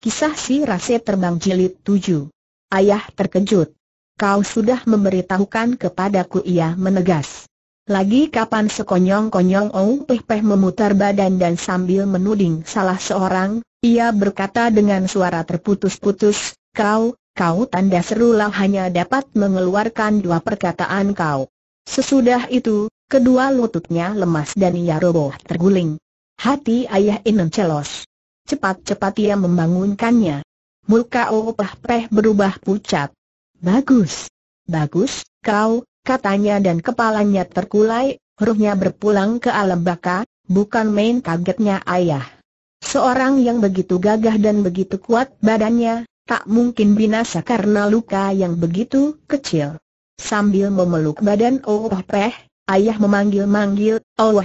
Kisah si Rase Terbang Jilid 7 Ayah terkejut. Kau sudah memberitahukan kepadaku ia menegas. Lagi kapan sekonyong-konyong Ong Peh Peh memutar badan dan sambil menuding salah seorang, ia berkata dengan suara terputus-putus, Kau, kau tanda serulah hanya dapat mengeluarkan dua perkataan kau. Sesudah itu, kedua lututnya lemas dan ia roboh terguling. Hati ayah Inen celos. Cepat-cepat ia membangunkannya. Muka Opah Peh berubah pucat. Bagus. Bagus, kau, katanya dan kepalanya terkulai, ruhnya berpulang ke alam baka, bukan main kagetnya ayah. Seorang yang begitu gagah dan begitu kuat badannya, tak mungkin binasa karena luka yang begitu kecil. Sambil memeluk badan Opah Peh, ayah memanggil-manggil, Oh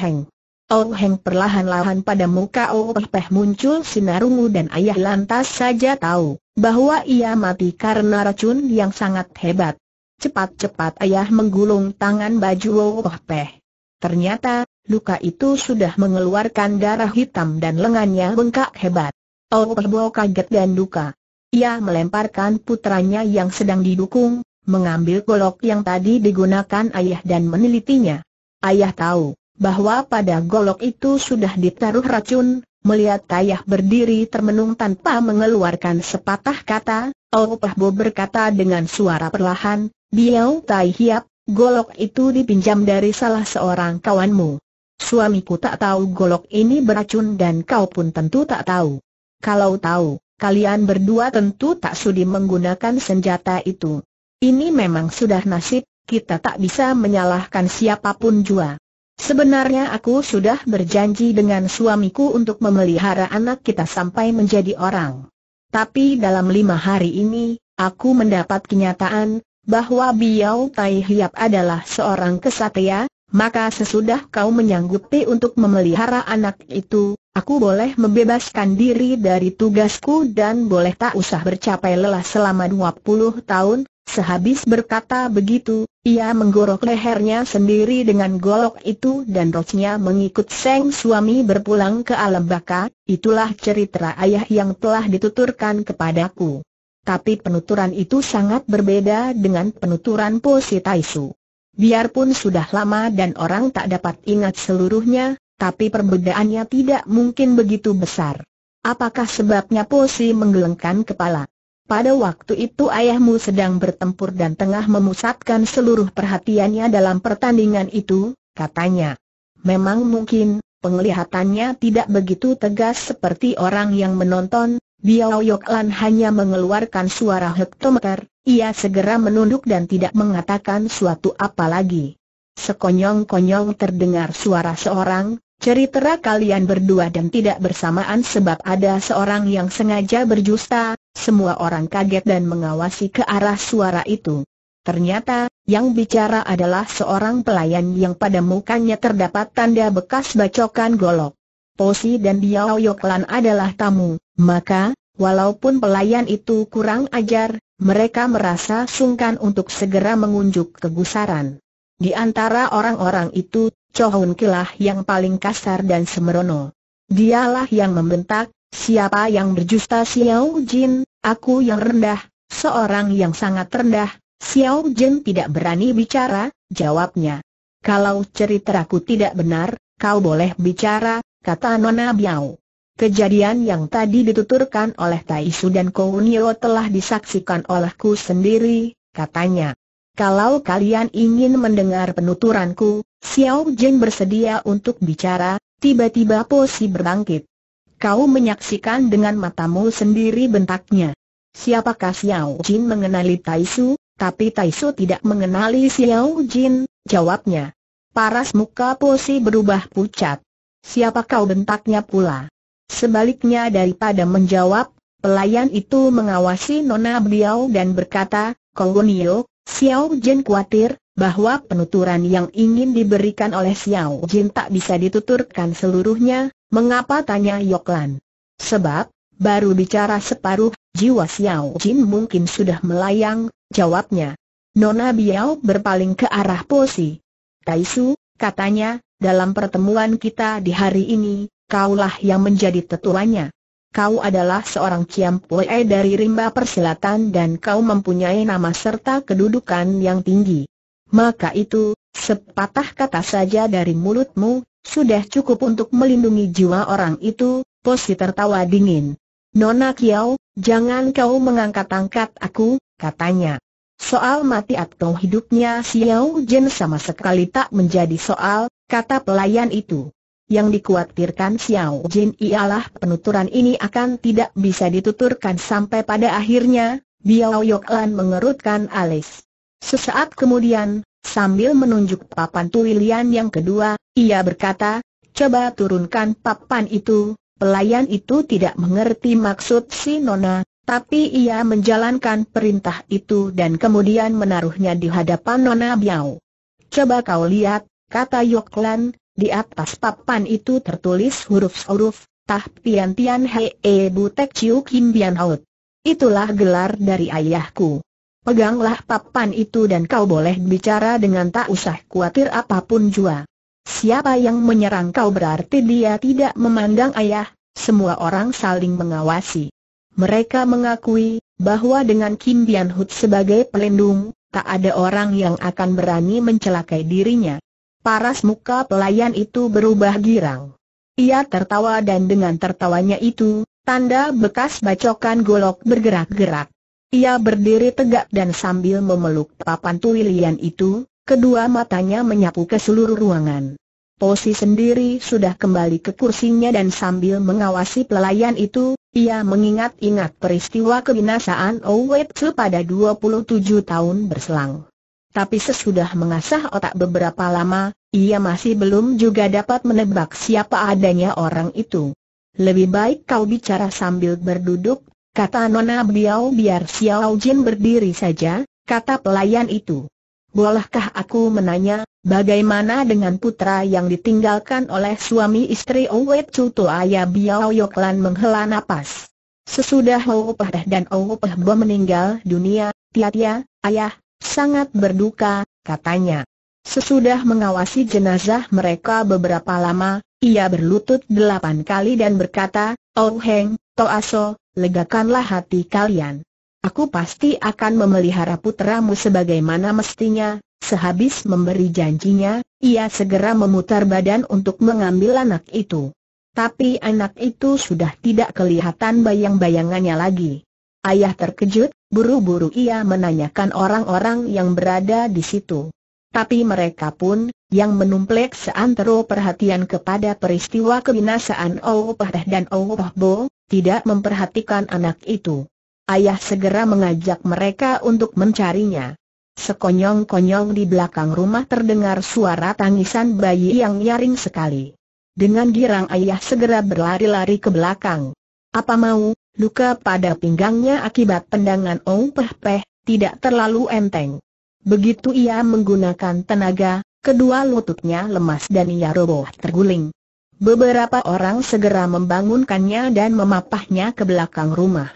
Oh Heng perlahan-lahan pada muka Oh Peh muncul sinar ungu dan ayah lantas saja tahu bahwa ia mati karena racun yang sangat hebat. Cepat-cepat ayah menggulung tangan baju Oh Peh. Ternyata, luka itu sudah mengeluarkan darah hitam dan lengannya bengkak hebat. Oh Peh kaget dan duka. Ia melemparkan putranya yang sedang didukung, mengambil golok yang tadi digunakan ayah dan menelitinya. Ayah tahu bahwa pada golok itu sudah ditaruh racun, melihat Tayah berdiri termenung tanpa mengeluarkan sepatah kata, Oh Bo berkata dengan suara perlahan, Biao Tai Hiap, golok itu dipinjam dari salah seorang kawanmu. Suamiku tak tahu golok ini beracun dan kau pun tentu tak tahu. Kalau tahu, kalian berdua tentu tak sudi menggunakan senjata itu. Ini memang sudah nasib, kita tak bisa menyalahkan siapapun jua. Sebenarnya aku sudah berjanji dengan suamiku untuk memelihara anak kita sampai menjadi orang. Tapi dalam lima hari ini, aku mendapat kenyataan bahwa Biao Tai Hiap adalah seorang kesatria, maka sesudah kau menyanggupi untuk memelihara anak itu, aku boleh membebaskan diri dari tugasku dan boleh tak usah bercapai lelah selama 20 tahun, Sehabis berkata begitu, ia menggorok lehernya sendiri dengan golok itu dan rohnya mengikut sang suami berpulang ke alam baka, itulah cerita ayah yang telah dituturkan kepadaku. Tapi penuturan itu sangat berbeda dengan penuturan Posi Taisu. Biarpun sudah lama dan orang tak dapat ingat seluruhnya, tapi perbedaannya tidak mungkin begitu besar. Apakah sebabnya Posi menggelengkan kepala? Pada waktu itu ayahmu sedang bertempur dan tengah memusatkan seluruh perhatiannya dalam pertandingan itu, katanya. Memang mungkin, penglihatannya tidak begitu tegas seperti orang yang menonton, Biao Yoklan hanya mengeluarkan suara hektometer, ia segera menunduk dan tidak mengatakan suatu apa lagi. Sekonyong-konyong terdengar suara seorang, Ceritera kalian berdua dan tidak bersamaan sebab ada seorang yang sengaja berjusta, semua orang kaget dan mengawasi ke arah suara itu. Ternyata, yang bicara adalah seorang pelayan yang pada mukanya terdapat tanda bekas bacokan golok. Posi dan Diao Yoklan adalah tamu, maka, walaupun pelayan itu kurang ajar, mereka merasa sungkan untuk segera mengunjuk kegusaran. Di antara orang-orang itu, Chohun Kilah yang paling kasar dan semerono. Dialah yang membentak, Siapa yang berjusta Xiao Jin, aku yang rendah, seorang yang sangat rendah, Xiao Jin tidak berani bicara, jawabnya. Kalau ceritaku tidak benar, kau boleh bicara, kata Nona Biao. Kejadian yang tadi dituturkan oleh Taisu dan Kou Nio telah disaksikan olehku sendiri, katanya. Kalau kalian ingin mendengar penuturanku, Xiao Jin bersedia untuk bicara, tiba-tiba Posi berbangkit. Kau menyaksikan dengan matamu sendiri bentaknya. Siapakah Xiao Jin mengenali Taisu, tapi Taisu tidak mengenali Xiao Jin, jawabnya. Paras muka Posi berubah pucat. Siapa kau bentaknya pula? Sebaliknya daripada menjawab, pelayan itu mengawasi nona beliau dan berkata, Kowonio, Xiao Jin khawatir, bahwa penuturan yang ingin diberikan oleh Xiao Jin tak bisa dituturkan seluruhnya, Mengapa tanya Yoklan? Sebab, baru bicara separuh, jiwa Xiao Jin mungkin sudah melayang, jawabnya. Nona Biao berpaling ke arah Posi. Taisu, katanya, dalam pertemuan kita di hari ini, kaulah yang menjadi tetuanya. Kau adalah seorang Pue dari rimba persilatan dan kau mempunyai nama serta kedudukan yang tinggi. Maka itu, sepatah kata saja dari mulutmu, sudah cukup untuk melindungi jiwa orang itu, Posi tertawa dingin. Nona Kiao, jangan kau mengangkat-angkat aku, katanya. Soal mati atau hidupnya Xiao Jin sama sekali tak menjadi soal, kata pelayan itu. Yang dikhawatirkan Xiao Jin ialah penuturan ini akan tidak bisa dituturkan sampai pada akhirnya, Biao Yoklan mengerutkan alis. Sesaat kemudian, Sambil menunjuk papan tulian yang kedua, ia berkata, coba turunkan papan itu, pelayan itu tidak mengerti maksud si Nona, tapi ia menjalankan perintah itu dan kemudian menaruhnya di hadapan Nona Biao. Coba kau lihat, kata Yoklan, di atas papan itu tertulis huruf-huruf, Tah Pian Tian Hei E Butek Ciu Kim Bian out. Itulah gelar dari ayahku. Peganglah papan itu dan kau boleh bicara dengan tak usah khawatir apapun jua. Siapa yang menyerang kau berarti dia tidak memandang ayah, semua orang saling mengawasi. Mereka mengakui bahwa dengan Kim Bian Hut sebagai pelindung, tak ada orang yang akan berani mencelakai dirinya. Paras muka pelayan itu berubah girang. Ia tertawa dan dengan tertawanya itu, tanda bekas bacokan golok bergerak-gerak. Ia berdiri tegak dan sambil memeluk papan tuilian itu, kedua matanya menyapu ke seluruh ruangan. Posi sendiri sudah kembali ke kursinya dan sambil mengawasi pelayan itu, ia mengingat-ingat peristiwa kebinasaan Owetsu pada 27 tahun berselang. Tapi sesudah mengasah otak beberapa lama, ia masih belum juga dapat menebak siapa adanya orang itu. Lebih baik kau bicara sambil berduduk, Kata Nona beliau biar Xiao Jin berdiri saja, kata pelayan itu. Bolehkah aku menanya, bagaimana dengan putra yang ditinggalkan oleh suami istri Chu Cuto Ayah Biao Yoklan menghela nafas. Sesudah Peh dan Peh Bo meninggal dunia, Tiatia, ayah, sangat berduka, katanya. Sesudah mengawasi jenazah mereka beberapa lama, ia berlutut delapan kali dan berkata, Oh Heng, Toaso, legakanlah hati kalian. Aku pasti akan memelihara putramu sebagaimana mestinya, sehabis memberi janjinya, ia segera memutar badan untuk mengambil anak itu. Tapi anak itu sudah tidak kelihatan bayang-bayangannya lagi. Ayah terkejut, buru-buru ia menanyakan orang-orang yang berada di situ. Tapi mereka pun, yang menumplek seantero perhatian kepada peristiwa kebinasaan Ouwpah dan Ouwpah Pahbo, tidak memperhatikan anak itu. Ayah segera mengajak mereka untuk mencarinya. Sekonyong-konyong di belakang rumah terdengar suara tangisan bayi yang nyaring sekali. Dengan girang ayah segera berlari-lari ke belakang. Apa mau, luka pada pinggangnya akibat tendangan Ouwpah tidak terlalu enteng. Begitu ia menggunakan tenaga, Kedua lututnya lemas dan ia roboh terguling. Beberapa orang segera membangunkannya dan memapahnya ke belakang rumah.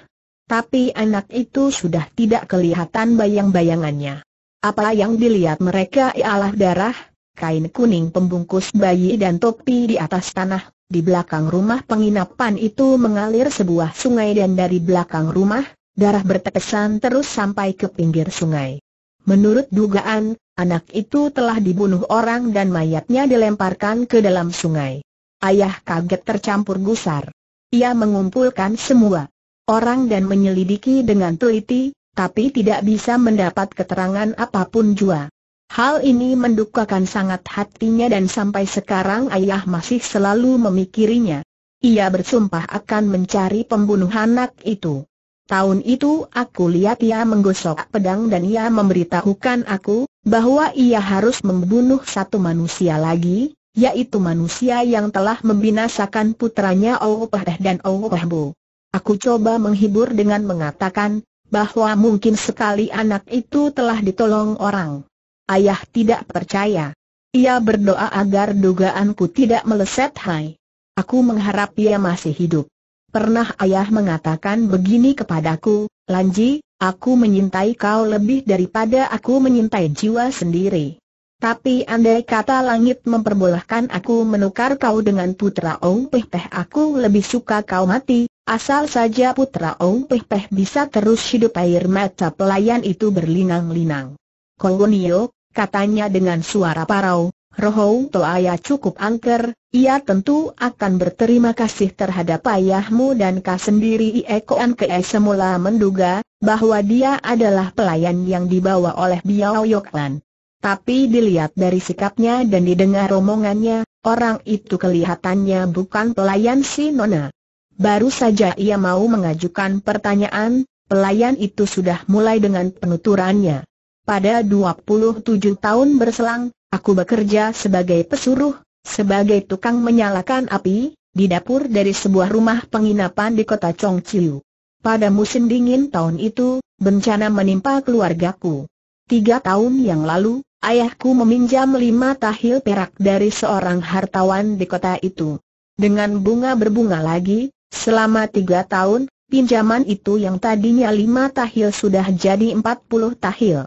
Tapi anak itu sudah tidak kelihatan bayang-bayangannya. Apa yang dilihat mereka ialah darah, kain kuning pembungkus bayi dan topi di atas tanah. Di belakang rumah penginapan itu mengalir sebuah sungai dan dari belakang rumah, darah bertetesan terus sampai ke pinggir sungai. Menurut dugaan, Anak itu telah dibunuh orang dan mayatnya dilemparkan ke dalam sungai. Ayah kaget tercampur gusar. Ia mengumpulkan semua orang dan menyelidiki dengan teliti, tapi tidak bisa mendapat keterangan apapun juga. Hal ini mendukakan sangat hatinya dan sampai sekarang ayah masih selalu memikirinya. Ia bersumpah akan mencari pembunuh anak itu. Tahun itu aku lihat ia menggosok pedang dan ia memberitahukan aku, bahwa ia harus membunuh satu manusia lagi, yaitu manusia yang telah membinasakan putranya Ouwah dan Ouwah Aku coba menghibur dengan mengatakan, bahwa mungkin sekali anak itu telah ditolong orang. Ayah tidak percaya. Ia berdoa agar dugaanku tidak meleset hai. Aku mengharap ia masih hidup. Pernah ayah mengatakan begini kepadaku, Lanji, aku menyintai kau lebih daripada aku menyintai jiwa sendiri. Tapi andai kata langit memperbolehkan aku menukar kau dengan putra Ong Peh Peh aku lebih suka kau mati, asal saja putra Ong Peh Peh bisa terus hidup air mata pelayan itu berlinang-linang. Kolonio, katanya dengan suara parau, Rohou Toaya cukup angker, ia tentu akan berterima kasih terhadap ayahmu dan kah sendiri Iekoan Kee semula menduga, bahwa dia adalah pelayan yang dibawa oleh Biao Yoklan. Tapi dilihat dari sikapnya dan didengar omongannya, orang itu kelihatannya bukan pelayan si Nona. Baru saja ia mau mengajukan pertanyaan, pelayan itu sudah mulai dengan penuturannya. Pada 27 tahun berselang, Aku bekerja sebagai pesuruh, sebagai tukang menyalakan api, di dapur dari sebuah rumah penginapan di kota Chongqiu. Pada musim dingin tahun itu, bencana menimpa keluargaku. Tiga tahun yang lalu, ayahku meminjam lima tahil perak dari seorang hartawan di kota itu. Dengan bunga berbunga lagi, selama tiga tahun, pinjaman itu yang tadinya lima tahil sudah jadi empat puluh tahil.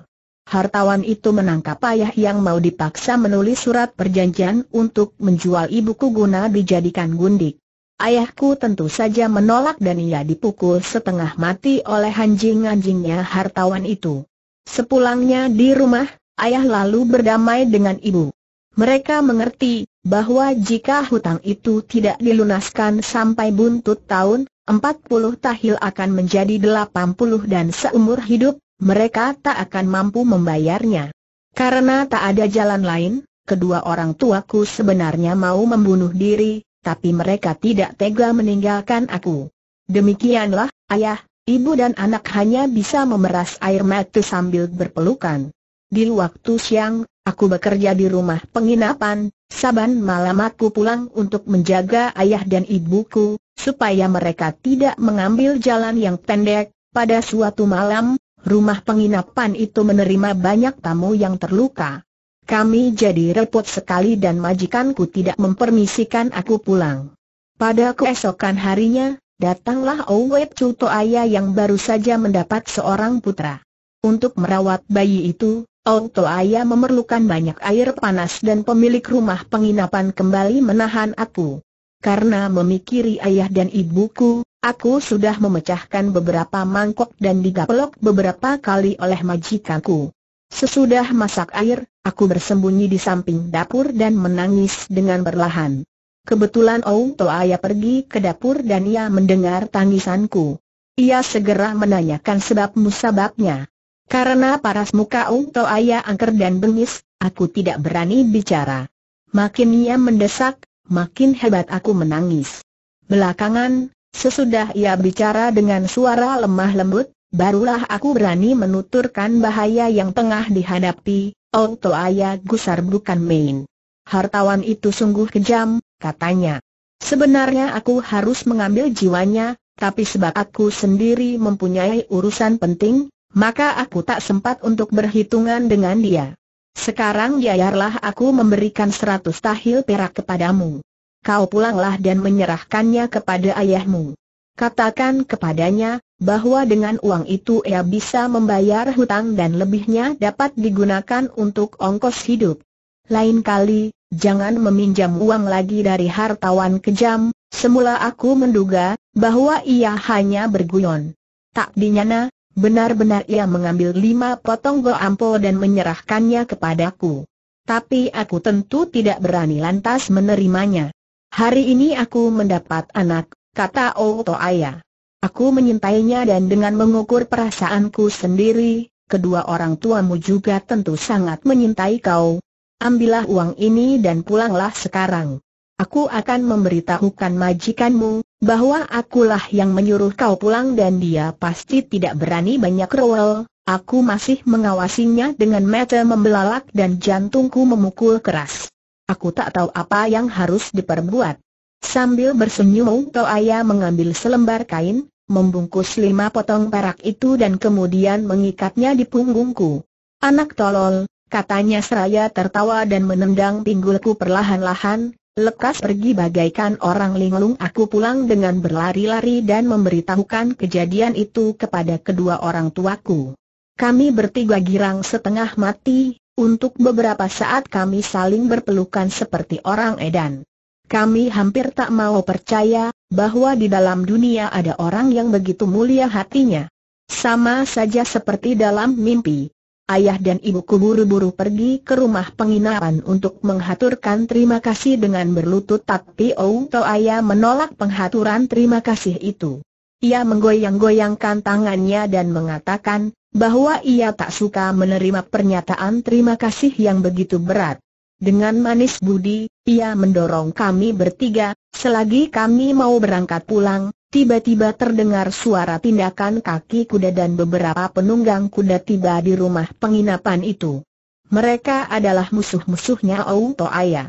Hartawan itu menangkap ayah yang mau dipaksa menulis surat perjanjian untuk menjual ibuku guna dijadikan gundik. Ayahku tentu saja menolak dan ia dipukul setengah mati oleh anjing-anjingnya hartawan itu. Sepulangnya di rumah, ayah lalu berdamai dengan ibu. Mereka mengerti bahwa jika hutang itu tidak dilunaskan sampai buntut tahun, 40 tahil akan menjadi 80 dan seumur hidup, mereka tak akan mampu membayarnya. Karena tak ada jalan lain, kedua orang tuaku sebenarnya mau membunuh diri, tapi mereka tidak tega meninggalkan aku. Demikianlah, ayah, ibu dan anak hanya bisa memeras air mata sambil berpelukan. Di waktu siang, aku bekerja di rumah penginapan, saban malam aku pulang untuk menjaga ayah dan ibuku, supaya mereka tidak mengambil jalan yang pendek. Pada suatu malam, rumah penginapan itu menerima banyak tamu yang terluka. Kami jadi repot sekali dan majikanku tidak mempermisikan aku pulang. Pada keesokan harinya, datanglah Owet Cuto Ayah yang baru saja mendapat seorang putra. Untuk merawat bayi itu, Auto Ayah memerlukan banyak air panas dan pemilik rumah penginapan kembali menahan aku. Karena memikiri ayah dan ibuku, Aku sudah memecahkan beberapa mangkok dan digaplok beberapa kali oleh majikanku. Sesudah masak air, aku bersembunyi di samping dapur dan menangis dengan perlahan. Kebetulan To Ayah pergi ke dapur dan ia mendengar tangisanku. Ia segera menanyakan sebab musababnya. Karena paras muka To Ayah angker dan bengis, aku tidak berani bicara. Makin ia mendesak, makin hebat aku menangis. Belakangan, Sesudah ia bicara dengan suara lemah lembut, barulah aku berani menuturkan bahaya yang tengah dihadapi, Auto Ayah Gusar bukan main. Hartawan itu sungguh kejam, katanya. Sebenarnya aku harus mengambil jiwanya, tapi sebab aku sendiri mempunyai urusan penting, maka aku tak sempat untuk berhitungan dengan dia. Sekarang biarlah aku memberikan seratus tahil perak kepadamu kau pulanglah dan menyerahkannya kepada ayahmu. Katakan kepadanya, bahwa dengan uang itu ia bisa membayar hutang dan lebihnya dapat digunakan untuk ongkos hidup. Lain kali, jangan meminjam uang lagi dari hartawan kejam, semula aku menduga, bahwa ia hanya berguyon. Tak dinyana, benar-benar ia mengambil lima potong goampo dan menyerahkannya kepadaku. Tapi aku tentu tidak berani lantas menerimanya. Hari ini aku mendapat anak, kata Oto Ayah. Aku menyintainya dan dengan mengukur perasaanku sendiri, kedua orang tuamu juga tentu sangat menyintai kau. Ambillah uang ini dan pulanglah sekarang. Aku akan memberitahukan majikanmu, bahwa akulah yang menyuruh kau pulang dan dia pasti tidak berani banyak rewel. Aku masih mengawasinya dengan mata membelalak dan jantungku memukul keras aku tak tahu apa yang harus diperbuat. Sambil bersenyum Toaya mengambil selembar kain, membungkus lima potong perak itu dan kemudian mengikatnya di punggungku. Anak tolol, katanya seraya tertawa dan menendang pinggulku perlahan-lahan, lekas pergi bagaikan orang linglung aku pulang dengan berlari-lari dan memberitahukan kejadian itu kepada kedua orang tuaku. Kami bertiga girang setengah mati, untuk beberapa saat kami saling berpelukan seperti orang edan. Kami hampir tak mau percaya bahwa di dalam dunia ada orang yang begitu mulia hatinya. Sama saja seperti dalam mimpi. Ayah dan ibuku buru-buru pergi ke rumah penginapan untuk menghaturkan terima kasih dengan berlutut tapi Outo Ayah menolak penghaturan terima kasih itu. Ia menggoyang-goyangkan tangannya dan mengatakan, bahwa ia tak suka menerima pernyataan terima kasih yang begitu berat. Dengan manis budi, ia mendorong kami bertiga, selagi kami mau berangkat pulang, tiba-tiba terdengar suara tindakan kaki kuda dan beberapa penunggang kuda tiba di rumah penginapan itu. Mereka adalah musuh-musuhnya Auto Kau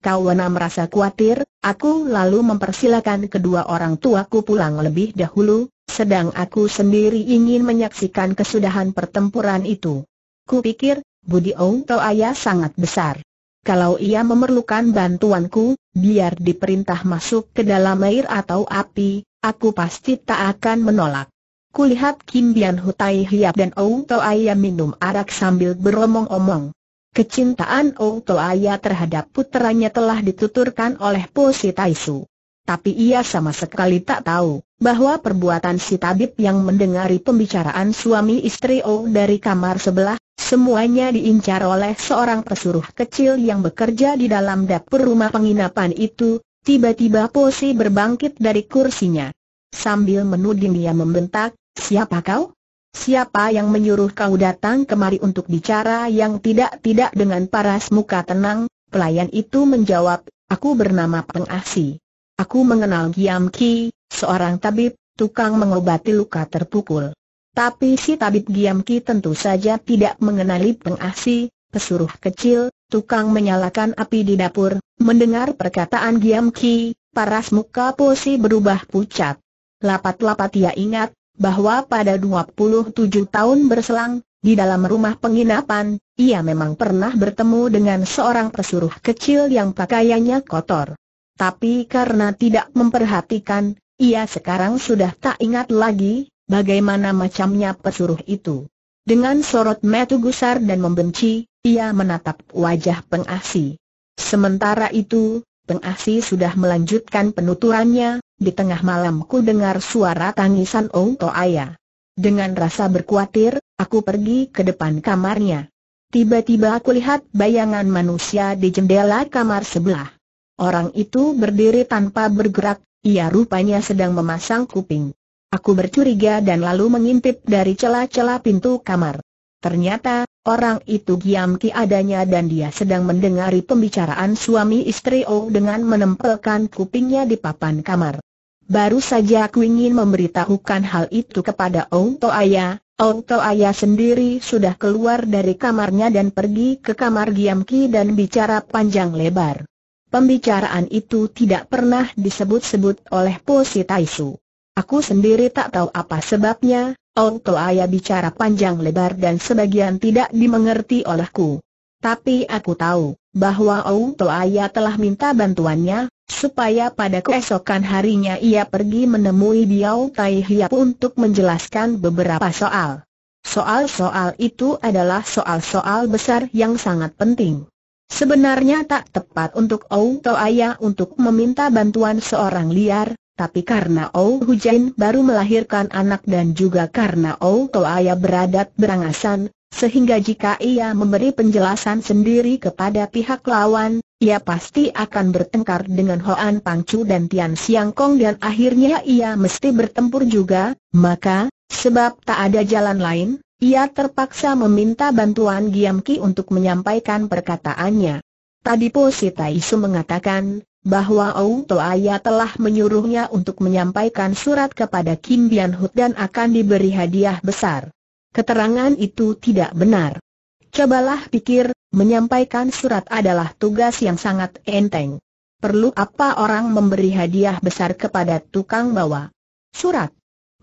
Kawana merasa khawatir, aku lalu mempersilakan kedua orang tuaku pulang lebih dahulu, sedang aku sendiri ingin menyaksikan kesudahan pertempuran itu. Kupikir, Budi Ong ayah sangat besar. Kalau ia memerlukan bantuanku, biar diperintah masuk ke dalam air atau api, aku pasti tak akan menolak. Kulihat Kim Bian Hutai Hiap dan Ong ayah minum arak sambil beromong-omong. Kecintaan Ong ayah terhadap puteranya telah dituturkan oleh Po Taisu. Tapi ia sama sekali tak tahu bahwa perbuatan si tabib yang mendengari pembicaraan suami istri O oh dari kamar sebelah, semuanya diincar oleh seorang pesuruh kecil yang bekerja di dalam dapur rumah penginapan itu, tiba-tiba Posi berbangkit dari kursinya. Sambil menuding dia membentak, siapa kau? Siapa yang menyuruh kau datang kemari untuk bicara yang tidak-tidak dengan paras muka tenang? Pelayan itu menjawab, aku bernama Peng Pengasi. Aku mengenal Giam Ki, seorang tabib, tukang mengobati luka terpukul. Tapi si tabib Giamki tentu saja tidak mengenali pengasi, pesuruh kecil, tukang menyalakan api di dapur. Mendengar perkataan Giamki, paras muka Posi berubah pucat. Lapat-lapat ia ingat, bahwa pada 27 tahun berselang, di dalam rumah penginapan, ia memang pernah bertemu dengan seorang pesuruh kecil yang pakaiannya kotor. Tapi karena tidak memperhatikan, ia sekarang sudah tak ingat lagi, bagaimana macamnya pesuruh itu. Dengan sorot metu gusar dan membenci, ia menatap wajah pengasi. Sementara itu, pengasi sudah melanjutkan penuturannya, di tengah malam ku dengar suara tangisan Ong Toaya. Dengan rasa berkuatir, aku pergi ke depan kamarnya. Tiba-tiba aku lihat bayangan manusia di jendela kamar sebelah. Orang itu berdiri tanpa bergerak, ia rupanya sedang memasang kuping. Aku bercuriga dan lalu mengintip dari celah-celah pintu kamar. Ternyata, orang itu Giam Ki adanya dan dia sedang mendengari pembicaraan suami istri O oh dengan menempelkan kupingnya di papan kamar. Baru saja aku ingin memberitahukan hal itu kepada Ong Toaya, Ong Toaya sendiri sudah keluar dari kamarnya dan pergi ke kamar Giam Ki dan bicara panjang lebar. Pembicaraan itu tidak pernah disebut-sebut oleh Po Taisu. Aku sendiri tak tahu apa sebabnya, Onto Ayah bicara panjang lebar dan sebagian tidak dimengerti olehku. Tapi aku tahu, bahwa Onto Ayah telah minta bantuannya, supaya pada keesokan harinya ia pergi menemui Biao Tai Hiap untuk menjelaskan beberapa soal. Soal-soal itu adalah soal-soal besar yang sangat penting. Sebenarnya tak tepat untuk Outo Aya untuk meminta bantuan seorang liar, tapi karena Ou Hujain baru melahirkan anak dan juga karena Outo Aya beradat berangasan, sehingga jika ia memberi penjelasan sendiri kepada pihak lawan, ia pasti akan bertengkar dengan Hoan Pangcu dan Tian Siang Kong dan akhirnya ia mesti bertempur juga, maka, sebab tak ada jalan lain, ia terpaksa meminta bantuan Giam untuk menyampaikan perkataannya. Tadi Po si mengatakan, bahwa Ou Toaya telah menyuruhnya untuk menyampaikan surat kepada Kim Bian dan akan diberi hadiah besar. Keterangan itu tidak benar. Cobalah pikir, menyampaikan surat adalah tugas yang sangat enteng. Perlu apa orang memberi hadiah besar kepada tukang bawa surat?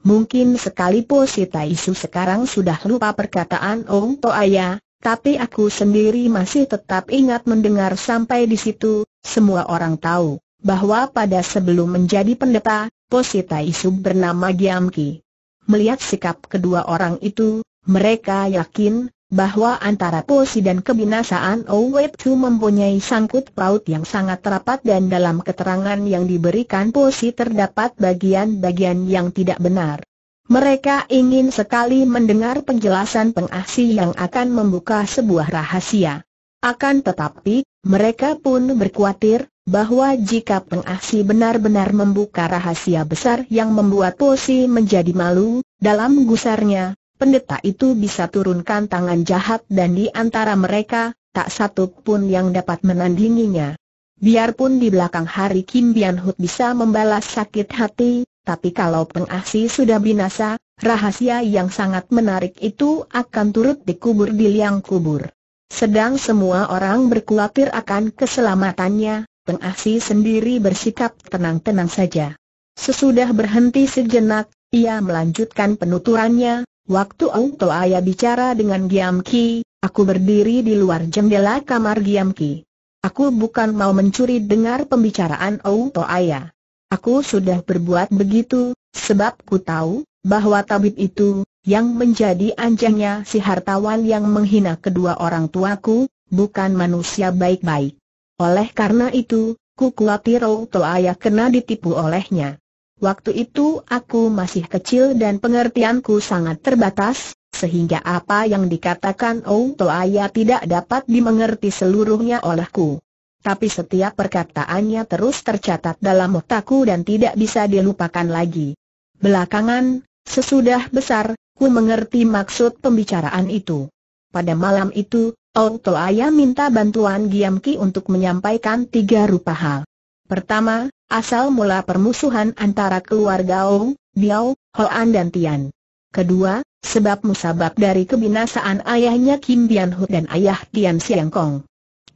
Mungkin sekali Posita Isu sekarang sudah lupa perkataan Om Toaya, tapi aku sendiri masih tetap ingat mendengar sampai di situ, semua orang tahu bahwa pada sebelum menjadi pendeta, Posita Isu bernama Giamki. Melihat sikap kedua orang itu, mereka yakin bahwa antara Posi dan kebinasaan Owe Chu mempunyai sangkut paut yang sangat rapat dan dalam keterangan yang diberikan Posi terdapat bagian-bagian yang tidak benar. Mereka ingin sekali mendengar penjelasan pengasi yang akan membuka sebuah rahasia. Akan tetapi, mereka pun berkuatir bahwa jika pengasi benar-benar membuka rahasia besar yang membuat Posi menjadi malu, dalam gusarnya, pendeta itu bisa turunkan tangan jahat dan di antara mereka, tak satu pun yang dapat menandinginya. Biarpun di belakang hari Kim Bian Hut bisa membalas sakit hati, tapi kalau pengasi sudah binasa, rahasia yang sangat menarik itu akan turut dikubur di liang kubur. Sedang semua orang berkhawatir akan keselamatannya, pengasi sendiri bersikap tenang-tenang saja. Sesudah berhenti sejenak, ia melanjutkan penuturannya, Waktu Ong Toaya bicara dengan Giam Ki, aku berdiri di luar jendela kamar Giam Ki. Aku bukan mau mencuri dengar pembicaraan Ong Toaya. Aku sudah berbuat begitu, sebab ku tahu, bahwa tabib itu, yang menjadi anjingnya si hartawan yang menghina kedua orang tuaku, bukan manusia baik-baik. Oleh karena itu, ku khawatir Ong Toaya kena ditipu olehnya. Waktu itu aku masih kecil dan pengertianku sangat terbatas, sehingga apa yang dikatakan Ayah tidak dapat dimengerti seluruhnya olehku. Tapi setiap perkataannya terus tercatat dalam otakku dan tidak bisa dilupakan lagi. Belakangan, sesudah besar, ku mengerti maksud pembicaraan itu. Pada malam itu, Ayah minta bantuan Giamki untuk menyampaikan tiga rupa hal. Pertama, asal mula permusuhan antara keluarga Ong, Biao, Hoan dan Tian. Kedua, sebab musabab dari kebinasaan ayahnya Kim Bian Hu dan ayah Tian Siang Kong.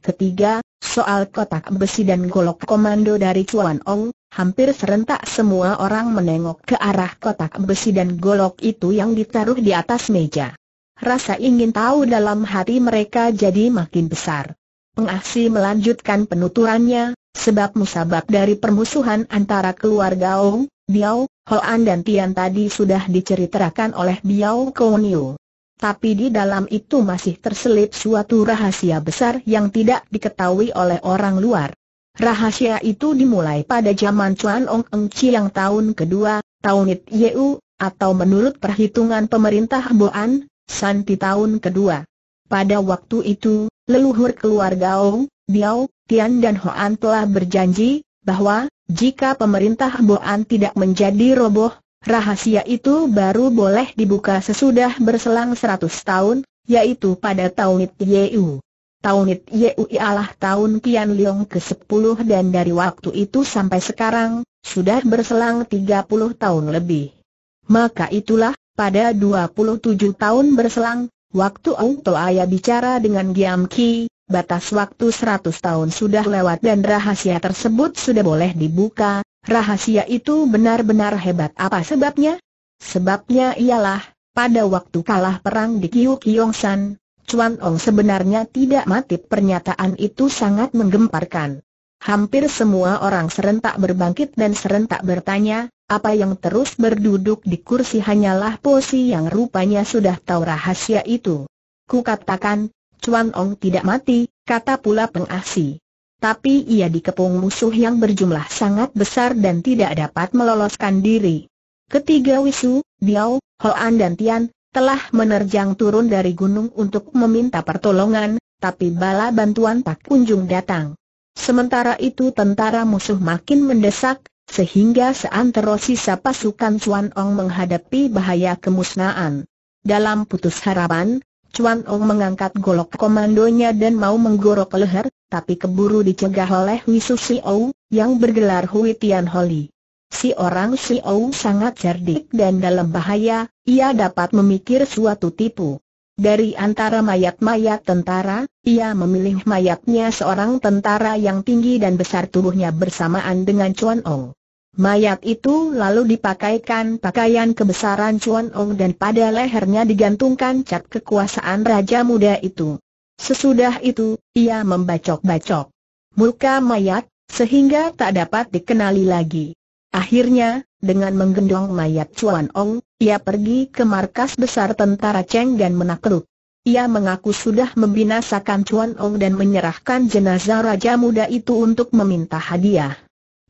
Ketiga, soal kotak besi dan golok komando dari Chuan Ong, hampir serentak semua orang menengok ke arah kotak besi dan golok itu yang ditaruh di atas meja. Rasa ingin tahu dalam hati mereka jadi makin besar. Pengasih melanjutkan penuturannya, Sebab musabab dari permusuhan antara keluarga Ong, Biao, Hoan dan Tian tadi sudah diceritakan oleh Biao Kouniu. Tapi di dalam itu masih terselip suatu rahasia besar yang tidak diketahui oleh orang luar. Rahasia itu dimulai pada zaman Chuan Ong Eng Chiang tahun kedua, tahun It Yeu, atau menurut perhitungan pemerintah Boan, Santi tahun kedua. Pada waktu itu, leluhur keluarga Ong, Biao, Tian dan Hoan telah berjanji, bahwa, jika pemerintah Boan tidak menjadi roboh, rahasia itu baru boleh dibuka sesudah berselang 100 tahun, yaitu pada tahun Yeu. Tahun Yeu ialah tahun Tian Liong ke-10 dan dari waktu itu sampai sekarang, sudah berselang 30 tahun lebih. Maka itulah, pada 27 tahun berselang, waktu Ong Toaya bicara dengan Giam Ki, batas waktu 100 tahun sudah lewat dan rahasia tersebut sudah boleh dibuka, rahasia itu benar-benar hebat apa sebabnya? Sebabnya ialah, pada waktu kalah perang di Kiu San, Chuan Ong sebenarnya tidak mati pernyataan itu sangat menggemparkan. Hampir semua orang serentak berbangkit dan serentak bertanya, apa yang terus berduduk di kursi hanyalah Posi yang rupanya sudah tahu rahasia itu. Kukatakan, Chuan Ong tidak mati, kata pula pengasi. Ah tapi ia dikepung musuh yang berjumlah sangat besar dan tidak dapat meloloskan diri. Ketiga Wisu, Biao, Hoan dan Tian, telah menerjang turun dari gunung untuk meminta pertolongan, tapi bala bantuan tak kunjung datang. Sementara itu tentara musuh makin mendesak, sehingga seantero sisa pasukan Chuan Ong menghadapi bahaya kemusnahan. Dalam putus harapan, Chuan Ong mengangkat golok komandonya dan mau menggorok leher, tapi keburu dicegah oleh Wisu Ou yang bergelar Hui Tian Holi. Si orang Si Ou sangat cerdik dan dalam bahaya, ia dapat memikir suatu tipu. Dari antara mayat-mayat tentara, ia memilih mayatnya seorang tentara yang tinggi dan besar tubuhnya bersamaan dengan Chuan Ong. Mayat itu lalu dipakaikan pakaian kebesaran Chuan Ong dan pada lehernya digantungkan cat kekuasaan Raja Muda itu. Sesudah itu, ia membacok-bacok muka mayat, sehingga tak dapat dikenali lagi. Akhirnya, dengan menggendong mayat Chuan Ong, ia pergi ke markas besar tentara Cheng dan menakluk. Ia mengaku sudah membinasakan Chuan Ong dan menyerahkan jenazah Raja Muda itu untuk meminta hadiah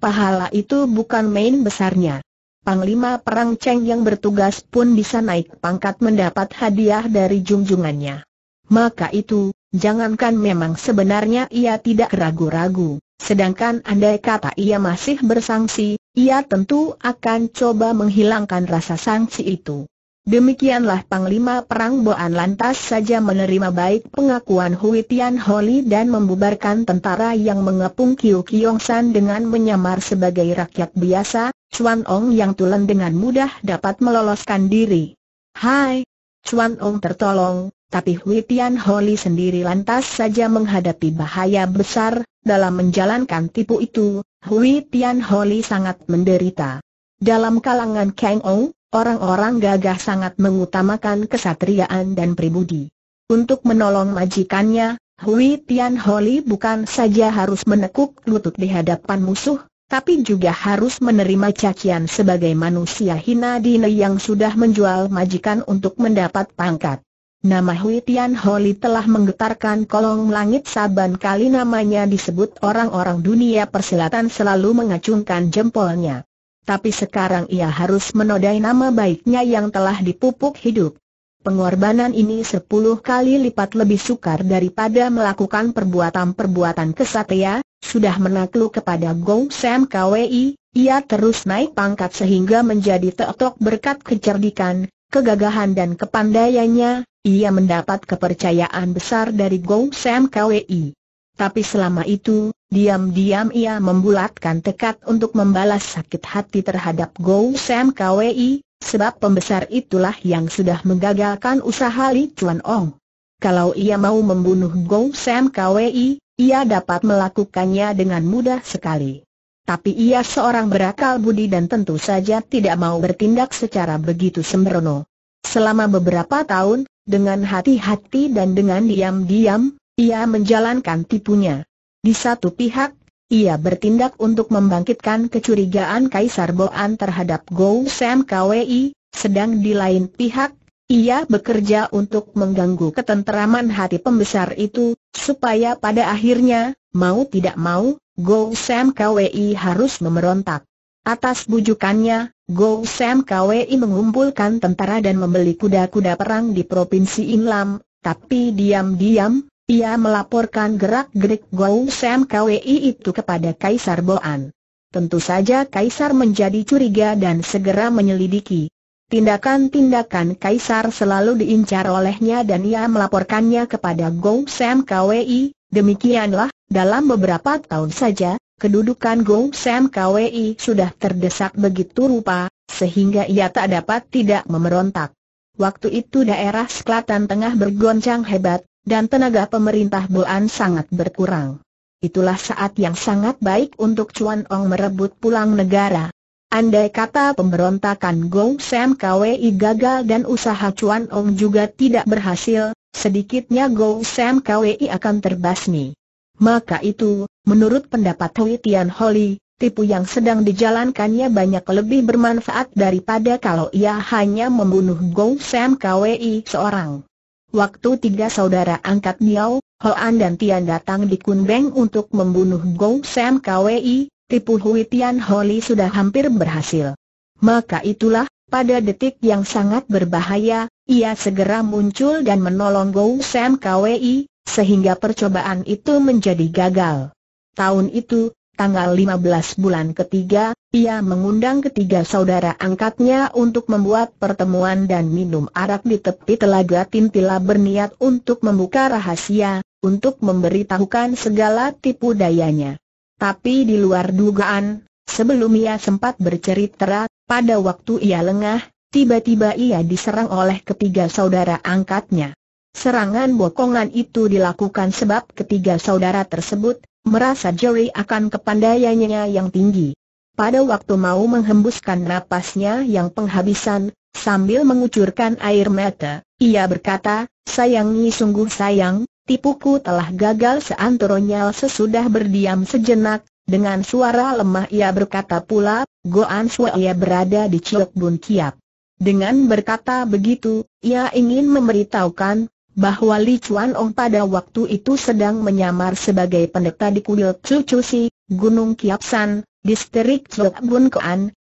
pahala itu bukan main besarnya. Panglima Perang Cheng yang bertugas pun bisa naik pangkat mendapat hadiah dari junjungannya. Maka itu, jangankan memang sebenarnya ia tidak ragu-ragu, sedangkan andai kata ia masih bersangsi, ia tentu akan coba menghilangkan rasa sangsi itu. Demikianlah Panglima Perang Boan lantas saja menerima baik pengakuan Hui Tian Holi dan membubarkan tentara yang mengepung Kiu Kiong San dengan menyamar sebagai rakyat biasa, Chuan Ong yang tulen dengan mudah dapat meloloskan diri. Hai! Chuan Ong tertolong, tapi Hui Tian Holi sendiri lantas saja menghadapi bahaya besar, dalam menjalankan tipu itu, Hui Tian Holi sangat menderita. Dalam kalangan Kang Ong, Orang-orang gagah sangat mengutamakan kesatriaan dan pribudi. Untuk menolong majikannya, Hui Tian Holi bukan saja harus menekuk lutut di hadapan musuh, tapi juga harus menerima cacian sebagai manusia hina dine yang sudah menjual majikan untuk mendapat pangkat. Nama Hui Tian Holi telah menggetarkan kolong langit saban kali namanya disebut orang-orang dunia persilatan selalu mengacungkan jempolnya. Tapi sekarang ia harus menodai nama baiknya yang telah dipupuk hidup. Pengorbanan ini sepuluh kali lipat lebih sukar daripada melakukan perbuatan-perbuatan kesatria, sudah menakluk kepada Gong Sam Kwi, ia terus naik pangkat sehingga menjadi teotok berkat kecerdikan, kegagahan dan kepandaiannya, ia mendapat kepercayaan besar dari Gong Sam Kwi. Tapi selama itu, Diam-diam ia membulatkan tekad untuk membalas sakit hati terhadap Go Sam Kwi, sebab pembesar itulah yang sudah menggagalkan usaha Li Chuan Ong. Kalau ia mau membunuh Go Sam Kwi, ia dapat melakukannya dengan mudah sekali. Tapi ia seorang berakal budi dan tentu saja tidak mau bertindak secara begitu sembrono. Selama beberapa tahun, dengan hati-hati dan dengan diam-diam, ia menjalankan tipunya. Di satu pihak, ia bertindak untuk membangkitkan kecurigaan Kaisar Boan terhadap Gou Sam Kwei. sedang di lain pihak, ia bekerja untuk mengganggu ketenteraman hati pembesar itu, supaya pada akhirnya, mau tidak mau, Gou Sam Kwei harus memberontak. Atas bujukannya, Gou Sam Kwei mengumpulkan tentara dan membeli kuda-kuda perang di Provinsi Inlam, tapi diam-diam, ia melaporkan gerak-gerik Gou Sam Kwei itu kepada Kaisar Boan. Tentu saja Kaisar menjadi curiga dan segera menyelidiki. Tindakan-tindakan Kaisar selalu diincar olehnya dan ia melaporkannya kepada Gou Sam Kwei, demikianlah, dalam beberapa tahun saja, kedudukan Gou Sam Kwei sudah terdesak begitu rupa, sehingga ia tak dapat tidak memberontak. Waktu itu daerah selatan tengah bergoncang hebat, dan tenaga pemerintah Boan sangat berkurang. Itulah saat yang sangat baik untuk Chuan Ong merebut pulang negara. Andai kata pemberontakan Gong Sam Kwei gagal dan usaha Chuan Ong juga tidak berhasil, sedikitnya Gong Sam Kwei akan terbasmi. Maka itu, menurut pendapat Hui Tian Holi, tipu yang sedang dijalankannya banyak lebih bermanfaat daripada kalau ia hanya membunuh Gong Sam Kwei seorang. Waktu tiga saudara angkat Miao, Hoan dan Tian datang di Kunbeng untuk membunuh Go Sam Kwei, tipu Hui Tian Holi sudah hampir berhasil. Maka itulah, pada detik yang sangat berbahaya, ia segera muncul dan menolong Go Sam Kwei, sehingga percobaan itu menjadi gagal. Tahun itu, tanggal 15 bulan ketiga, ia mengundang ketiga saudara angkatnya untuk membuat pertemuan dan minum arak di tepi telaga Tintila berniat untuk membuka rahasia, untuk memberitahukan segala tipu dayanya. Tapi di luar dugaan, sebelum ia sempat bercerita, pada waktu ia lengah, tiba-tiba ia diserang oleh ketiga saudara angkatnya. Serangan bokongan itu dilakukan sebab ketiga saudara tersebut merasa jeri akan kepandaiannya yang tinggi. Pada waktu mau menghembuskan napasnya yang penghabisan, sambil mengucurkan air mata, ia berkata, sayangi sungguh sayang, tipuku telah gagal seantoronyal sesudah berdiam sejenak, dengan suara lemah ia berkata pula, Goan Sua ia berada di Ciok Bun Kiap. Dengan berkata begitu, ia ingin memberitahukan, bahwa Li Chuan Ong pada waktu itu sedang menyamar sebagai pendeta di kuil Cucusi, Gunung Kiapsan, distrik Chok Bun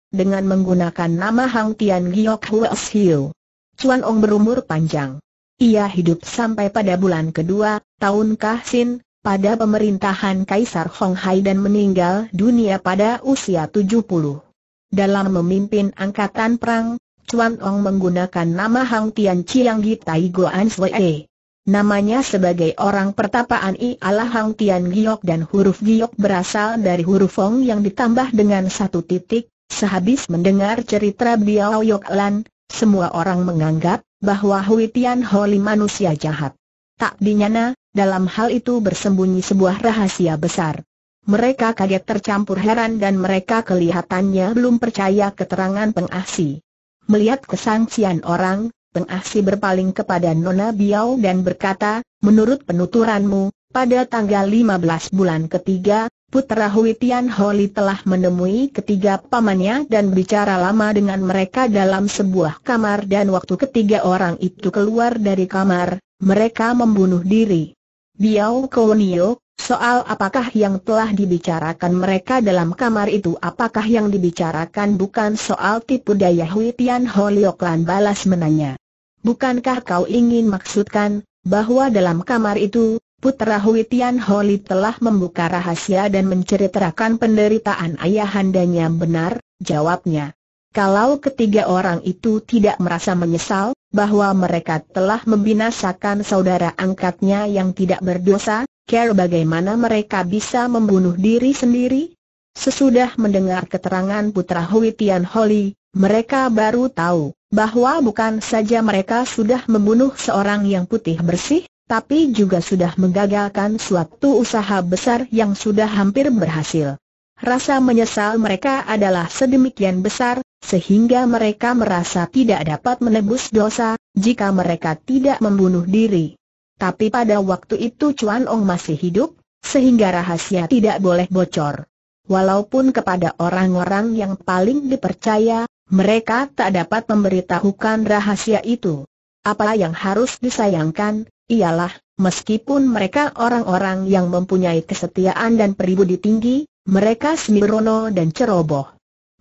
dengan menggunakan nama Hang Tian Giok Hiu. Chuan Ong berumur panjang. Ia hidup sampai pada bulan kedua, tahun Kahsin, pada pemerintahan Kaisar Hong Hai dan meninggal dunia pada usia 70. Dalam memimpin angkatan perang, Chuan Ong menggunakan nama Hang Tian Chiang Gitai Sui E. Namanya sebagai orang pertapaan ialah Hang Tian Giok dan huruf Giok berasal dari huruf Ong yang ditambah dengan satu titik. Sehabis mendengar cerita Biao Yok Lan, semua orang menganggap bahwa Hui Tian Holi manusia jahat. Tak dinyana, dalam hal itu bersembunyi sebuah rahasia besar. Mereka kaget tercampur heran dan mereka kelihatannya belum percaya keterangan pengasih. Melihat kesangsian orang, Peng Ahsi berpaling kepada Nona Biao dan berkata, menurut penuturanmu, pada tanggal 15 bulan ketiga, putra Hui Tian Holi telah menemui ketiga pamannya dan bicara lama dengan mereka dalam sebuah kamar dan waktu ketiga orang itu keluar dari kamar, mereka membunuh diri. Biao Kounio, Soal apakah yang telah dibicarakan mereka dalam kamar itu apakah yang dibicarakan bukan soal tipu daya Hui Tian Ho balas menanya. Bukankah kau ingin maksudkan, bahwa dalam kamar itu, Putra Hui Tian Ho Li telah membuka rahasia dan menceritakan penderitaan ayahandanya benar, jawabnya. Kalau ketiga orang itu tidak merasa menyesal, bahwa mereka telah membinasakan saudara angkatnya yang tidak berdosa, Care bagaimana mereka bisa membunuh diri sendiri? Sesudah mendengar keterangan putra Hui Tian Holi, mereka baru tahu bahwa bukan saja mereka sudah membunuh seorang yang putih bersih, tapi juga sudah menggagalkan suatu usaha besar yang sudah hampir berhasil. Rasa menyesal mereka adalah sedemikian besar, sehingga mereka merasa tidak dapat menebus dosa, jika mereka tidak membunuh diri. Tapi pada waktu itu Chuan Ong masih hidup, sehingga rahasia tidak boleh bocor. Walaupun kepada orang-orang yang paling dipercaya, mereka tak dapat memberitahukan rahasia itu. Apa yang harus disayangkan, ialah, meskipun mereka orang-orang yang mempunyai kesetiaan dan peribudi tinggi, mereka semirono dan ceroboh.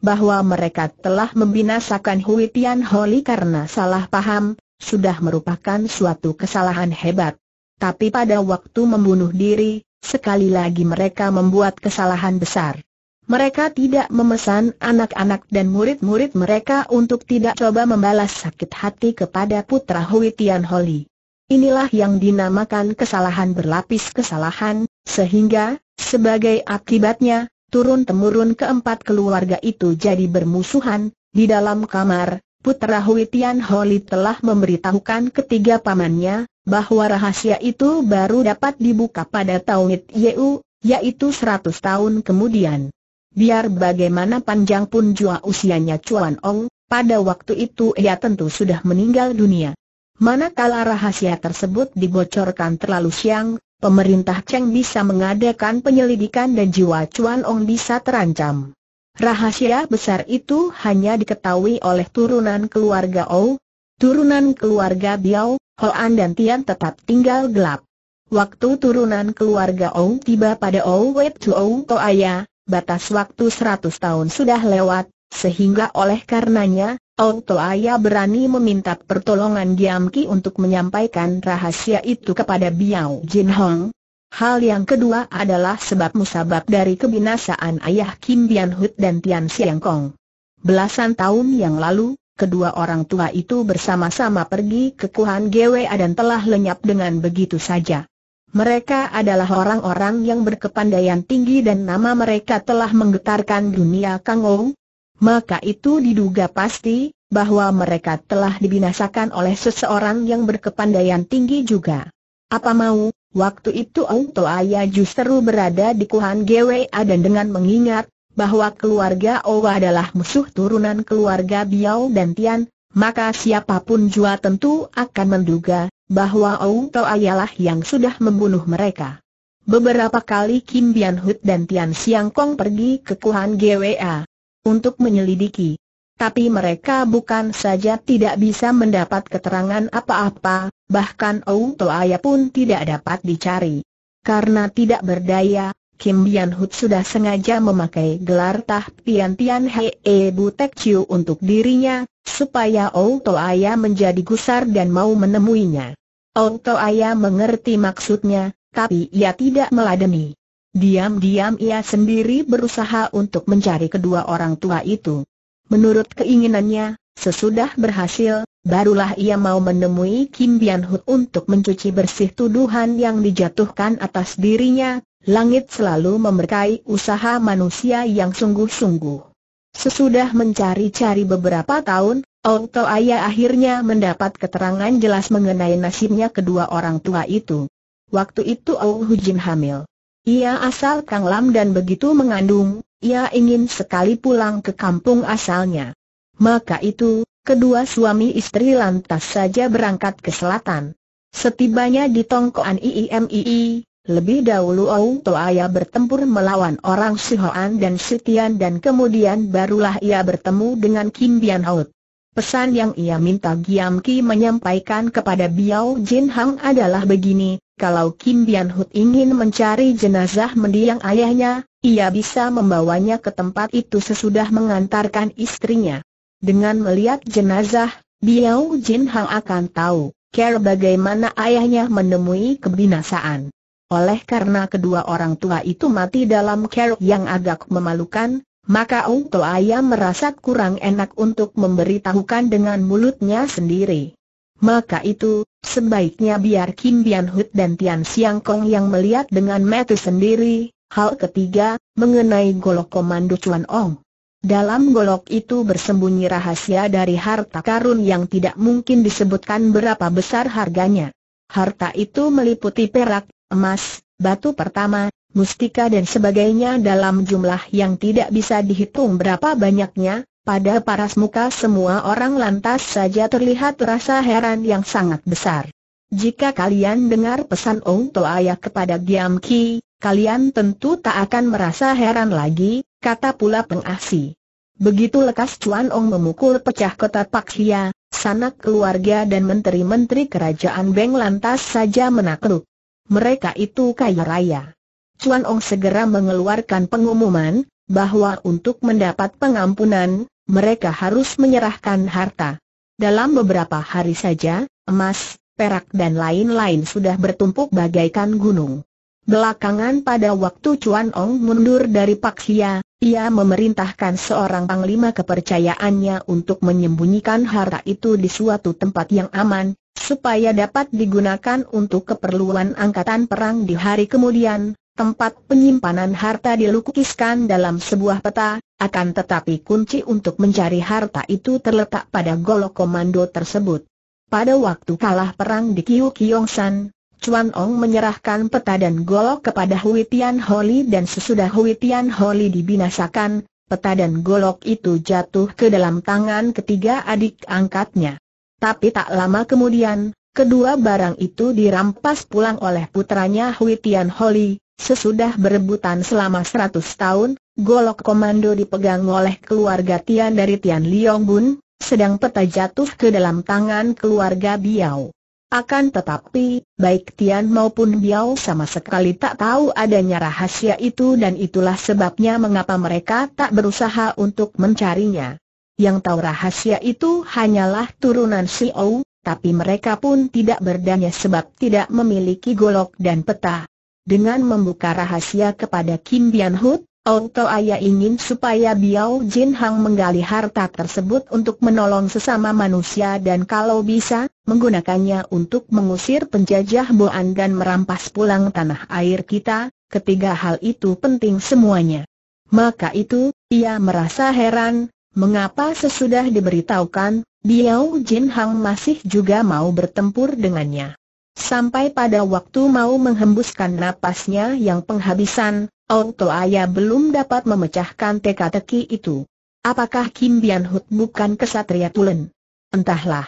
Bahwa mereka telah membinasakan Hui Tian Holi karena salah paham, sudah merupakan suatu kesalahan hebat. Tapi pada waktu membunuh diri, sekali lagi mereka membuat kesalahan besar. Mereka tidak memesan anak-anak dan murid-murid mereka untuk tidak coba membalas sakit hati kepada putra Hui Tian Holi. Inilah yang dinamakan kesalahan berlapis kesalahan, sehingga, sebagai akibatnya, turun-temurun keempat keluarga itu jadi bermusuhan, di dalam kamar, Putra Hui Tian Holi telah memberitahukan ketiga pamannya, bahwa rahasia itu baru dapat dibuka pada tahun Yeu, yaitu 100 tahun kemudian. Biar bagaimana panjang pun jua usianya Chuan Ong, pada waktu itu ia tentu sudah meninggal dunia. Manakala rahasia tersebut dibocorkan terlalu siang, pemerintah Cheng bisa mengadakan penyelidikan dan jiwa Chuan Ong bisa terancam. Rahasia besar itu hanya diketahui oleh turunan keluarga Ou, turunan keluarga Biao, Hoan dan Tian tetap tinggal gelap. Waktu turunan keluarga Ou tiba pada Ou Wei Chu Ou Toaya, batas waktu 100 tahun sudah lewat, sehingga oleh karenanya, Ou Toaya berani meminta pertolongan Giamki untuk menyampaikan rahasia itu kepada Biao Jin Hong, Hal yang kedua adalah sebab musabab dari kebinasaan ayah Kim Bian Hut dan Tian Siang Kong. Belasan tahun yang lalu, kedua orang tua itu bersama-sama pergi ke Kuhan GWA dan telah lenyap dengan begitu saja. Mereka adalah orang-orang yang berkepandaian tinggi dan nama mereka telah menggetarkan dunia Kangou. Maka itu diduga pasti, bahwa mereka telah dibinasakan oleh seseorang yang berkepandaian tinggi juga. Apa mau, Waktu itu To Aya justru berada di Kuhan GWA dan dengan mengingat bahwa keluarga Owa adalah musuh turunan keluarga Biao dan Tian, maka siapapun jua tentu akan menduga bahwa Onto lah yang sudah membunuh mereka. Beberapa kali Kim Bian Hut dan Tian Siang Kong pergi ke Kuhan GWA untuk menyelidiki tapi mereka bukan saja tidak bisa mendapat keterangan apa-apa, bahkan Ou Toaya pun tidak dapat dicari. Karena tidak berdaya, Kim Bian Hut sudah sengaja memakai gelar Tah Tian Tian Hee Butek Chiu untuk dirinya, supaya Ou Toaya menjadi gusar dan mau menemuinya. Ou Toaya mengerti maksudnya, tapi ia tidak meladeni. Diam-diam ia sendiri berusaha untuk mencari kedua orang tua itu. Menurut keinginannya, sesudah berhasil, barulah ia mau menemui Kim Bian Hu untuk mencuci bersih tuduhan yang dijatuhkan atas dirinya, langit selalu memberkai usaha manusia yang sungguh-sungguh. Sesudah mencari-cari beberapa tahun, Auto Ayah akhirnya mendapat keterangan jelas mengenai nasibnya kedua orang tua itu. Waktu itu Hu Hujin hamil. Ia asal Kang Lam dan begitu mengandung, ia ingin sekali pulang ke kampung asalnya. Maka itu, kedua suami istri lantas saja berangkat ke selatan. Setibanya di tongkoan IIMII, lebih dahulu Ou Toaya bertempur melawan orang Sihoan dan Sitian dan kemudian barulah ia bertemu dengan Kim Bian Hout. Pesan yang ia minta Giam Ki menyampaikan kepada Biao Jin Hang adalah begini, kalau Kim Bian Hout ingin mencari jenazah mendiang ayahnya, ia bisa membawanya ke tempat itu sesudah mengantarkan istrinya. Dengan melihat jenazah, Biao Jin Hang akan tahu, care bagaimana ayahnya menemui kebinasaan. Oleh karena kedua orang tua itu mati dalam care yang agak memalukan, maka Ongto ayah merasa kurang enak untuk memberitahukan dengan mulutnya sendiri. Maka itu, sebaiknya biar Kim Bian Hood dan Tian Siang Kong yang melihat dengan mata sendiri, Hal ketiga, mengenai golok komando Chuan Ong. Dalam golok itu bersembunyi rahasia dari harta karun yang tidak mungkin disebutkan berapa besar harganya. Harta itu meliputi perak, emas, batu pertama, mustika dan sebagainya dalam jumlah yang tidak bisa dihitung berapa banyaknya, pada paras muka semua orang lantas saja terlihat rasa heran yang sangat besar. Jika kalian dengar pesan Ong Toaya kepada Giam Ki, Kalian tentu tak akan merasa heran lagi, kata pula pengasi. Begitu lekas Chuan Ong memukul pecah Pak Hia, sanak keluarga dan menteri-menteri kerajaan Beng lantas saja menakluk. Mereka itu kaya raya. Chuan Ong segera mengeluarkan pengumuman, bahwa untuk mendapat pengampunan, mereka harus menyerahkan harta. Dalam beberapa hari saja, emas, perak dan lain-lain sudah bertumpuk bagaikan gunung. Belakangan pada waktu Chuan Ong mundur dari Paksia, ia memerintahkan seorang panglima kepercayaannya untuk menyembunyikan harta itu di suatu tempat yang aman, supaya dapat digunakan untuk keperluan angkatan perang di hari kemudian. Tempat penyimpanan harta dilukiskan dalam sebuah peta, akan tetapi kunci untuk mencari harta itu terletak pada golok komando tersebut. Pada waktu kalah perang di Kiu Kiong San, Chuan Ong menyerahkan peta dan golok kepada Hui Tian Holi dan sesudah Hui Tian Holi dibinasakan, peta dan golok itu jatuh ke dalam tangan ketiga adik angkatnya. Tapi tak lama kemudian, kedua barang itu dirampas pulang oleh putranya Hui Tian Holi, sesudah berebutan selama seratus tahun, golok komando dipegang oleh keluarga Tian dari Tian Liong Bun, sedang peta jatuh ke dalam tangan keluarga Biao. Akan tetapi, baik Tian maupun Biao sama sekali tak tahu adanya rahasia itu dan itulah sebabnya mengapa mereka tak berusaha untuk mencarinya. Yang tahu rahasia itu hanyalah turunan Ou, tapi mereka pun tidak berdaya sebab tidak memiliki golok dan peta. Dengan membuka rahasia kepada Kim Bian Hood, Onto Aya ingin supaya Biao Jin Hang menggali harta tersebut untuk menolong sesama manusia dan kalau bisa, menggunakannya untuk mengusir penjajah Boan dan merampas pulang tanah air kita, ketiga hal itu penting semuanya. Maka itu, ia merasa heran, mengapa sesudah diberitahukan, Biao Jin Hang masih juga mau bertempur dengannya. Sampai pada waktu mau menghembuskan napasnya yang penghabisan, Onto Ayah belum dapat memecahkan teka-teki itu. Apakah Kim Bian Hut bukan kesatria tulen? Entahlah.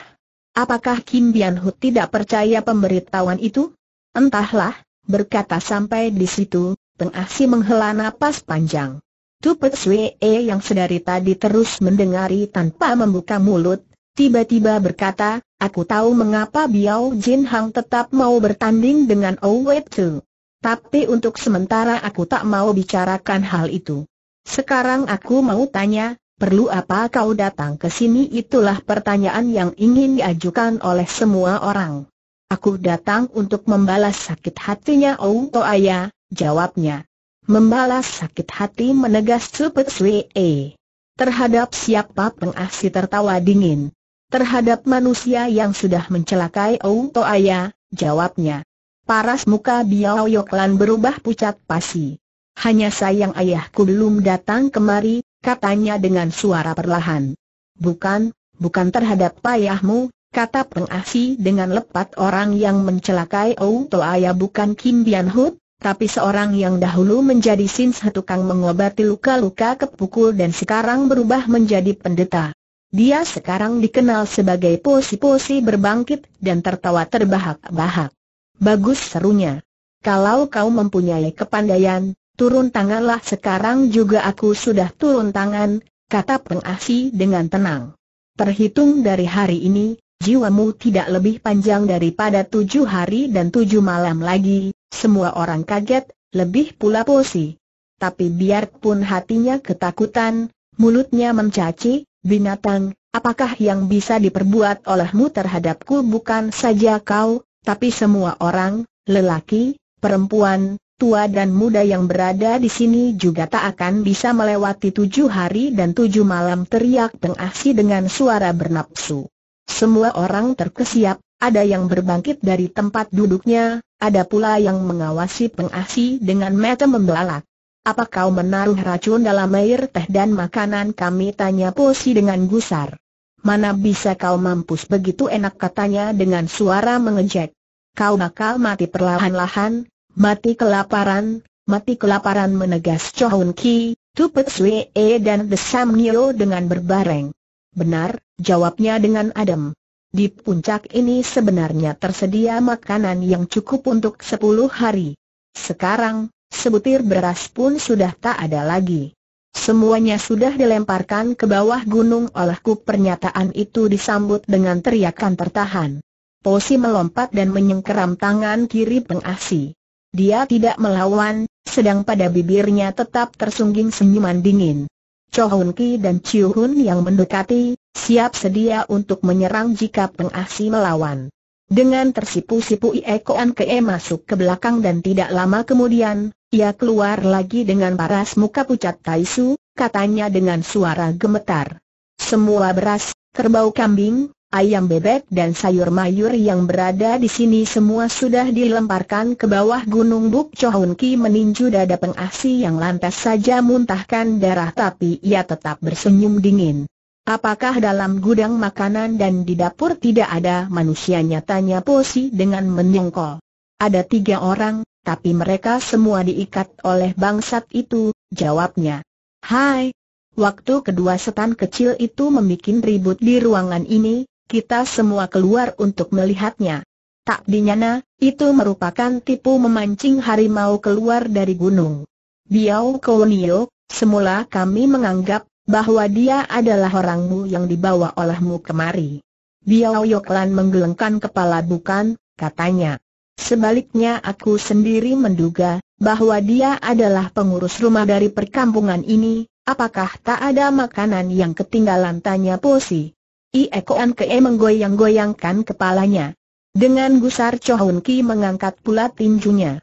Apakah Kim Bian Hut tidak percaya pemberitahuan itu? Entahlah, berkata sampai di situ, tengah si menghela nafas panjang. Tupet Sue e yang sedari tadi terus mendengari tanpa membuka mulut, tiba-tiba berkata, aku tahu mengapa Biao Jin Hang tetap mau bertanding dengan Owe Tu. Tapi untuk sementara aku tak mau bicarakan hal itu. Sekarang aku mau tanya, perlu apa kau datang ke sini? Itulah pertanyaan yang ingin diajukan oleh semua orang. Aku datang untuk membalas sakit hatinya Oh Toaya, jawabnya. Membalas sakit hati menegas Supet Swee. Terhadap siapa pengasi tertawa dingin. Terhadap manusia yang sudah mencelakai Oh Toaya, jawabnya. Paras muka Biao Yoklan berubah pucat pasi. Hanya sayang ayahku belum datang kemari, katanya dengan suara perlahan. Bukan, bukan terhadap payahmu, kata pengasih dengan lepat orang yang mencelakai Outo Ayah bukan Kim Bian Hood, tapi seorang yang dahulu menjadi sinsa tukang mengobati luka-luka kepukul dan sekarang berubah menjadi pendeta. Dia sekarang dikenal sebagai posi-posi berbangkit dan tertawa terbahak-bahak. Bagus serunya. Kalau kau mempunyai kepandaian, turun tanganlah sekarang juga aku sudah turun tangan, kata pengasih dengan tenang. Terhitung dari hari ini, jiwamu tidak lebih panjang daripada tujuh hari dan tujuh malam lagi, semua orang kaget, lebih pula posi. Tapi biarpun hatinya ketakutan, mulutnya mencaci, binatang, apakah yang bisa diperbuat olehmu terhadapku bukan saja kau, tapi semua orang, lelaki, perempuan, tua dan muda yang berada di sini juga tak akan bisa melewati tujuh hari dan tujuh malam teriak pengasi dengan suara bernapsu. Semua orang terkesiap, ada yang berbangkit dari tempat duduknya, ada pula yang mengawasi pengasi dengan mata membelalak. Apa kau menaruh racun dalam air teh dan makanan kami? Tanya Posi dengan gusar mana bisa kau mampus begitu enak katanya dengan suara mengejek. Kau bakal mati perlahan-lahan, mati kelaparan, mati kelaparan menegas Chohun Ki, Tupet E dan The Sam Nio dengan berbareng. Benar, jawabnya dengan adem. Di puncak ini sebenarnya tersedia makanan yang cukup untuk sepuluh hari. Sekarang, sebutir beras pun sudah tak ada lagi. Semuanya sudah dilemparkan ke bawah gunung olehku pernyataan itu disambut dengan teriakan tertahan. Posi melompat dan menyengkeram tangan kiri pengasi. Dia tidak melawan, sedang pada bibirnya tetap tersungging senyuman dingin. Chohun Ki dan Chiu Hun yang mendekati, siap sedia untuk menyerang jika pengasi melawan. Dengan tersipu-sipu Ie Koan Kee masuk ke belakang dan tidak lama kemudian, ia keluar lagi dengan paras muka pucat Taisu, katanya dengan suara gemetar. Semua beras, kerbau kambing, ayam bebek dan sayur mayur yang berada di sini semua sudah dilemparkan ke bawah gunung Buk Chohun Ki meninju dada pengasi yang lantas saja muntahkan darah tapi ia tetap bersenyum dingin. Apakah dalam gudang makanan dan di dapur tidak ada manusia Tanya Posi dengan menyengkol? Ada tiga orang, tapi mereka semua diikat oleh bangsat itu, jawabnya. Hai, waktu kedua setan kecil itu membuat ribut di ruangan ini, kita semua keluar untuk melihatnya. Tak dinyana, itu merupakan tipu memancing harimau keluar dari gunung. Biau Kounio, semula kami menganggap bahwa dia adalah orangmu yang dibawa olehmu kemari. Biao Yoklan menggelengkan kepala bukan, katanya. Sebaliknya aku sendiri menduga, bahwa dia adalah pengurus rumah dari perkampungan ini, apakah tak ada makanan yang ketinggalan tanya Posi. Ie Koan Ke menggoyang-goyangkan kepalanya. Dengan gusar Chohun Ki mengangkat pula tinjunya.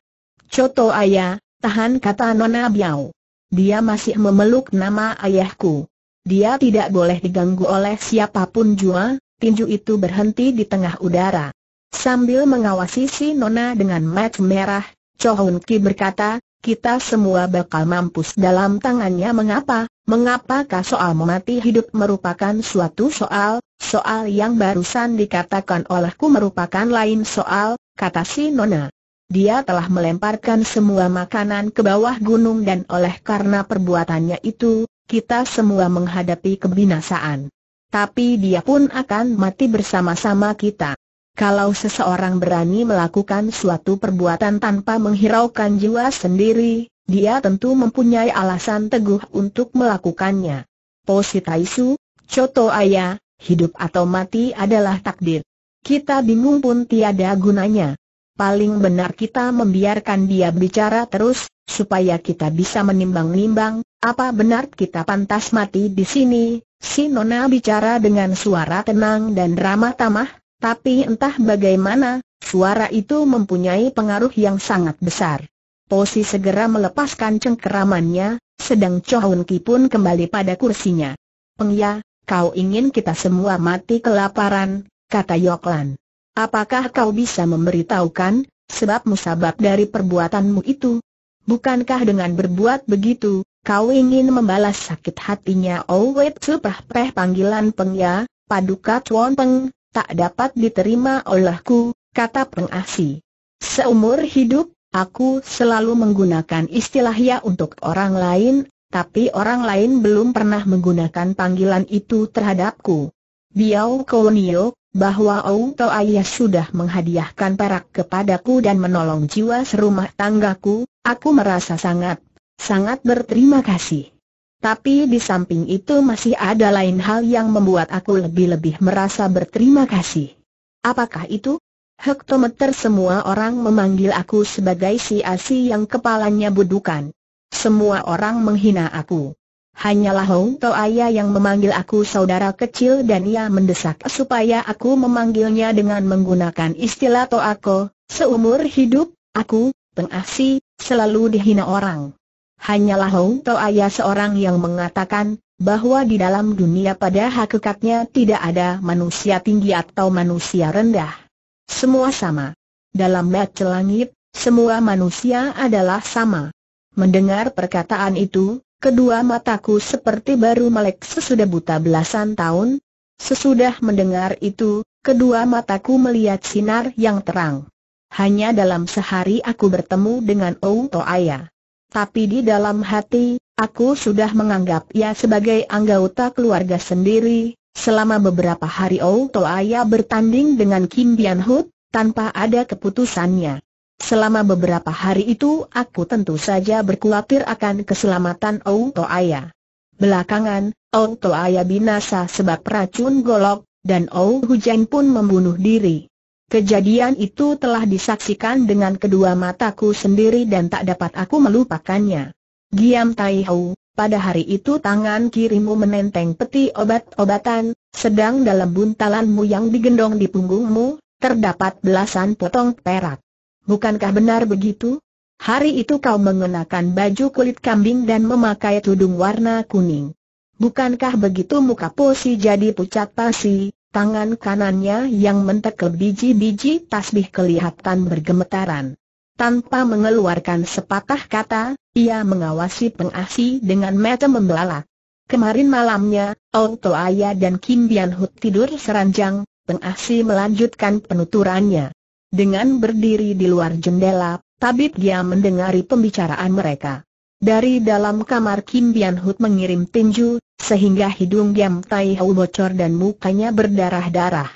Coto ayah, tahan kata Nona Biao. Dia masih memeluk nama ayahku. Dia tidak boleh diganggu oleh siapapun jua, tinju itu berhenti di tengah udara. Sambil mengawasi si Nona dengan mat merah, Chohun Ki berkata, kita semua bakal mampus dalam tangannya mengapa, mengapakah soal mati hidup merupakan suatu soal, soal yang barusan dikatakan olehku merupakan lain soal, kata si Nona. Dia telah melemparkan semua makanan ke bawah gunung dan oleh karena perbuatannya itu, kita semua menghadapi kebinasaan. Tapi dia pun akan mati bersama-sama kita. Kalau seseorang berani melakukan suatu perbuatan tanpa menghiraukan jiwa sendiri, dia tentu mempunyai alasan teguh untuk melakukannya. Positaisu, Coto Ayah, hidup atau mati adalah takdir. Kita bingung pun tiada gunanya paling benar kita membiarkan dia bicara terus, supaya kita bisa menimbang-nimbang, apa benar kita pantas mati di sini, si Nona bicara dengan suara tenang dan ramah tamah, tapi entah bagaimana, suara itu mempunyai pengaruh yang sangat besar. Posi segera melepaskan cengkeramannya, sedang Chohun Ki pun kembali pada kursinya. Pengya, kau ingin kita semua mati kelaparan, kata Yoklan. Apakah kau bisa memberitahukan, sebab musabab dari perbuatanmu itu? Bukankah dengan berbuat begitu, kau ingin membalas sakit hatinya Owet oh, Supah Peh panggilan Pengya, Paduka Chuan Peng, tak dapat diterima olehku, kata Peng Asi. Seumur hidup, aku selalu menggunakan istilah ya untuk orang lain, tapi orang lain belum pernah menggunakan panggilan itu terhadapku. Biao Kounio bahwa To Ayah sudah menghadiahkan perak kepadaku dan menolong jiwa serumah tanggaku, aku merasa sangat, sangat berterima kasih. Tapi di samping itu masih ada lain hal yang membuat aku lebih-lebih merasa berterima kasih. Apakah itu? Hektometer semua orang memanggil aku sebagai si Asi yang kepalanya budukan. Semua orang menghina aku. Hanyalah Hong ayah yang memanggil aku saudara kecil dan ia mendesak supaya aku memanggilnya dengan menggunakan istilah Ako. seumur hidup, aku, pengasi selalu dihina orang. Hanyalah Hong ayah seorang yang mengatakan, bahwa di dalam dunia pada hakikatnya tidak ada manusia tinggi atau manusia rendah. Semua sama. Dalam mata langit, semua manusia adalah sama. Mendengar perkataan itu, Kedua mataku seperti baru melek sesudah buta belasan tahun. Sesudah mendengar itu, kedua mataku melihat sinar yang terang. Hanya dalam sehari aku bertemu dengan Ou Aya. Tapi di dalam hati, aku sudah menganggap ia sebagai anggota keluarga sendiri. Selama beberapa hari Ou Aya bertanding dengan Kim Bian Hood, tanpa ada keputusannya. Selama beberapa hari itu aku tentu saja berkhawatir akan keselamatan Ong Toaya. Belakangan, Ong Toaya binasa sebab racun golok, dan Ong Hujan pun membunuh diri. Kejadian itu telah disaksikan dengan kedua mataku sendiri dan tak dapat aku melupakannya. Giam Tai Hou, pada hari itu tangan kirimu menenteng peti obat-obatan, sedang dalam buntalanmu yang digendong di punggungmu, terdapat belasan potong perak. Bukankah benar begitu? Hari itu kau mengenakan baju kulit kambing dan memakai tudung warna kuning. Bukankah begitu muka Posi jadi pucat pasi, tangan kanannya yang mentekel biji-biji tasbih kelihatan bergemetaran. Tanpa mengeluarkan sepatah kata, ia mengawasi pengasi dengan mata membelalak. Kemarin malamnya, Ong Toaya dan Kim Bian Hut tidur seranjang, Pengasi melanjutkan penuturannya. Dengan berdiri di luar jendela, tabib dia mendengari pembicaraan mereka. Dari dalam kamar Kim Bian Hut mengirim tinju, sehingga hidung Giam Tai Hau bocor dan mukanya berdarah-darah.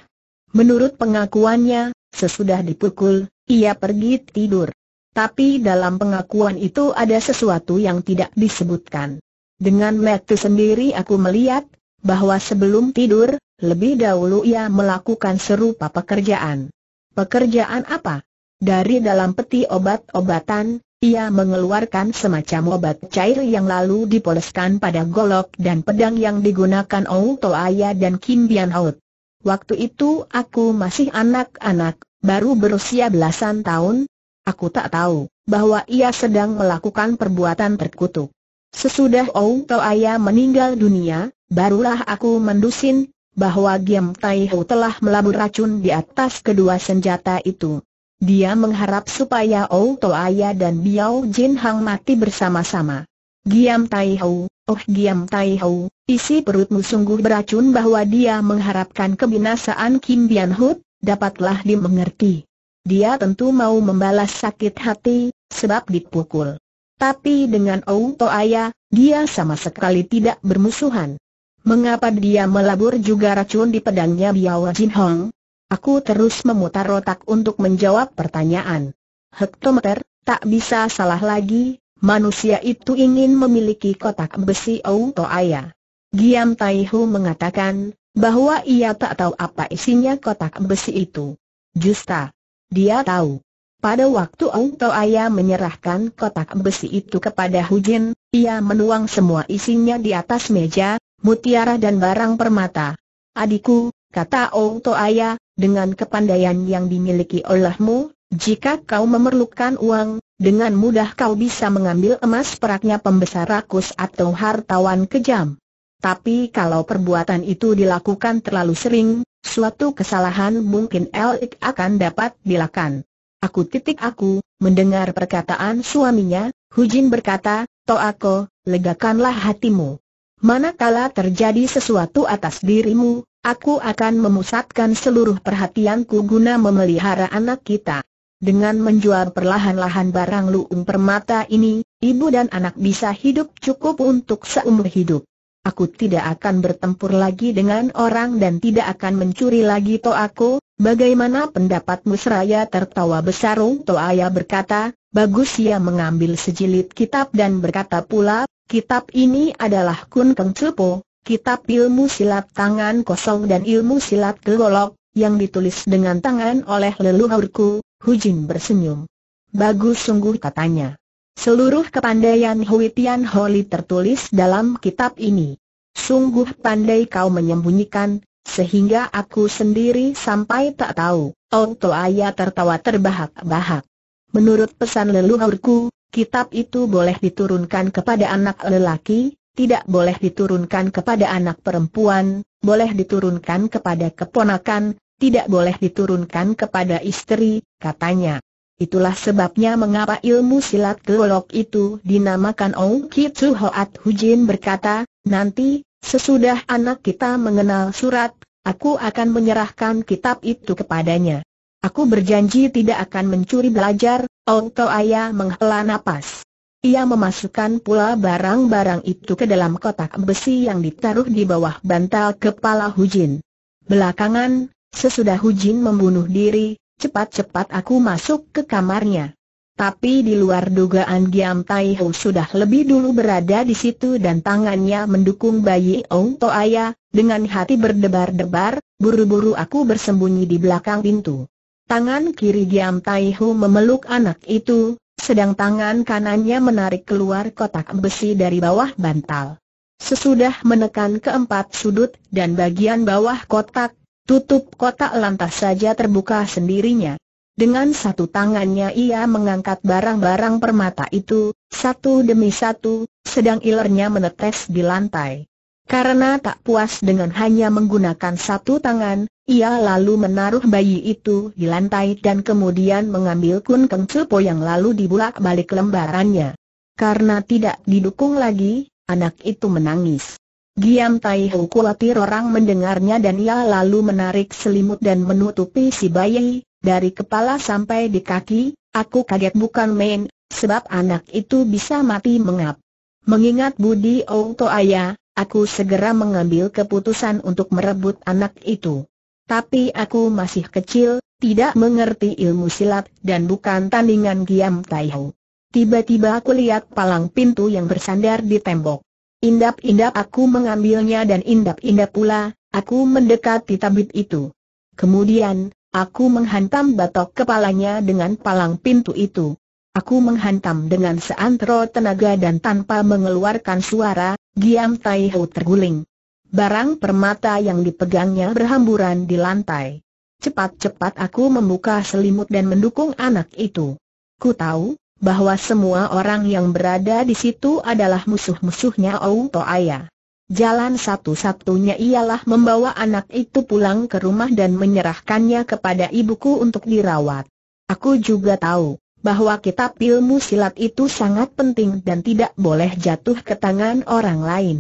Menurut pengakuannya, sesudah dipukul, ia pergi tidur. Tapi dalam pengakuan itu ada sesuatu yang tidak disebutkan. Dengan metu sendiri aku melihat, bahwa sebelum tidur, lebih dahulu ia melakukan serupa pekerjaan. Pekerjaan apa? Dari dalam peti obat-obatan, ia mengeluarkan semacam obat cair yang lalu dipoleskan pada golok dan pedang yang digunakan Ou Toaya dan Kim Bian Out. Waktu itu aku masih anak-anak, baru berusia belasan tahun. Aku tak tahu bahwa ia sedang melakukan perbuatan terkutuk. Sesudah Ou Toaya meninggal dunia, barulah aku mendusin, bahwa Giam Tai telah melabur racun di atas kedua senjata itu. Dia mengharap supaya Ou Toaya dan Biao Jin Hang mati bersama-sama. Giam Tai oh Giam Tai isi perutmu sungguh beracun bahwa dia mengharapkan kebinasaan Kim Bian Hut, dapatlah dimengerti. Dia tentu mau membalas sakit hati, sebab dipukul. Tapi dengan Ou Toaya, dia sama sekali tidak bermusuhan. Mengapa dia melabur juga racun di pedangnya Biao Jin Hong? Aku terus memutar otak untuk menjawab pertanyaan. Hektometer, tak bisa salah lagi, manusia itu ingin memiliki kotak besi auto ayah. Giam Tai Hu mengatakan, bahwa ia tak tahu apa isinya kotak besi itu. Justa, dia tahu. Pada waktu Ong ayah menyerahkan kotak besi itu kepada Hu Jin, ia menuang semua isinya di atas meja, mutiara dan barang permata. Adikku, kata Outo Aya, dengan kepandaian yang dimiliki olehmu, jika kau memerlukan uang, dengan mudah kau bisa mengambil emas peraknya pembesar rakus atau hartawan kejam. Tapi kalau perbuatan itu dilakukan terlalu sering, suatu kesalahan mungkin Elik akan dapat dilakukan. Aku titik aku, mendengar perkataan suaminya, Hujin berkata, Toako, legakanlah hatimu. Manakala terjadi sesuatu atas dirimu, aku akan memusatkan seluruh perhatianku guna memelihara anak kita. Dengan menjual perlahan-lahan barang luung permata ini, ibu dan anak bisa hidup cukup untuk seumur hidup. Aku tidak akan bertempur lagi dengan orang dan tidak akan mencuri lagi aku. bagaimana pendapatmu seraya tertawa besar Toaya berkata, Bagus ia mengambil sejilid kitab dan berkata pula, kitab ini adalah Kun Keng Cepo, kitab ilmu silat tangan kosong dan ilmu silat gelolok, yang ditulis dengan tangan oleh leluhurku, Hu Jin bersenyum. Bagus sungguh katanya. Seluruh kepandaian Hui Tian Holi tertulis dalam kitab ini. Sungguh pandai kau menyembunyikan, sehingga aku sendiri sampai tak tahu. Oh Toaya tertawa terbahak-bahak. Menurut pesan leluhurku, kitab itu boleh diturunkan kepada anak lelaki, tidak boleh diturunkan kepada anak perempuan, boleh diturunkan kepada keponakan, tidak boleh diturunkan kepada istri, katanya. Itulah sebabnya mengapa ilmu silat geolog itu dinamakan Ong Kitsu Hoat Hujin berkata, nanti, sesudah anak kita mengenal surat, aku akan menyerahkan kitab itu kepadanya. Aku berjanji tidak akan mencuri belajar, Ongko Ayah menghela nafas. Ia memasukkan pula barang-barang itu ke dalam kotak besi yang ditaruh di bawah bantal kepala Hujin. Belakangan, sesudah Hujin membunuh diri, cepat-cepat aku masuk ke kamarnya. Tapi di luar dugaan Giam Tai Ho sudah lebih dulu berada di situ dan tangannya mendukung bayi Ong Toaya, dengan hati berdebar-debar, buru-buru aku bersembunyi di belakang pintu. Tangan kiri Giam Taihu memeluk anak itu, sedang tangan kanannya menarik keluar kotak besi dari bawah bantal. Sesudah menekan keempat sudut dan bagian bawah kotak, tutup kotak lantas saja terbuka sendirinya. Dengan satu tangannya ia mengangkat barang-barang permata itu, satu demi satu, sedang ilernya menetes di lantai. Karena tak puas dengan hanya menggunakan satu tangan, ia lalu menaruh bayi itu di lantai dan kemudian mengambil kun keng cepo yang lalu dibulak balik lembarannya. Karena tidak didukung lagi, anak itu menangis. Giam Tai Hu khawatir orang mendengarnya dan ia lalu menarik selimut dan menutupi si bayi, dari kepala sampai di kaki, aku kaget bukan main, sebab anak itu bisa mati mengap. Mengingat budi Ong Ayah, Aku segera mengambil keputusan untuk merebut anak itu. Tapi aku masih kecil, tidak mengerti ilmu silat dan bukan tandingan Giam Taihu. Tiba-tiba aku lihat palang pintu yang bersandar di tembok. Indap-indap aku mengambilnya dan indap-indap pula, aku mendekati tabib itu. Kemudian, aku menghantam batok kepalanya dengan palang pintu itu. Aku menghantam dengan seantero tenaga dan tanpa mengeluarkan suara, Giam Tai Ho terguling. Barang permata yang dipegangnya berhamburan di lantai. Cepat-cepat aku membuka selimut dan mendukung anak itu. Ku tahu, bahwa semua orang yang berada di situ adalah musuh-musuhnya Ou Toaya. Jalan satu-satunya ialah membawa anak itu pulang ke rumah dan menyerahkannya kepada ibuku untuk dirawat. Aku juga tahu, bahwa kitab ilmu silat itu sangat penting dan tidak boleh jatuh ke tangan orang lain.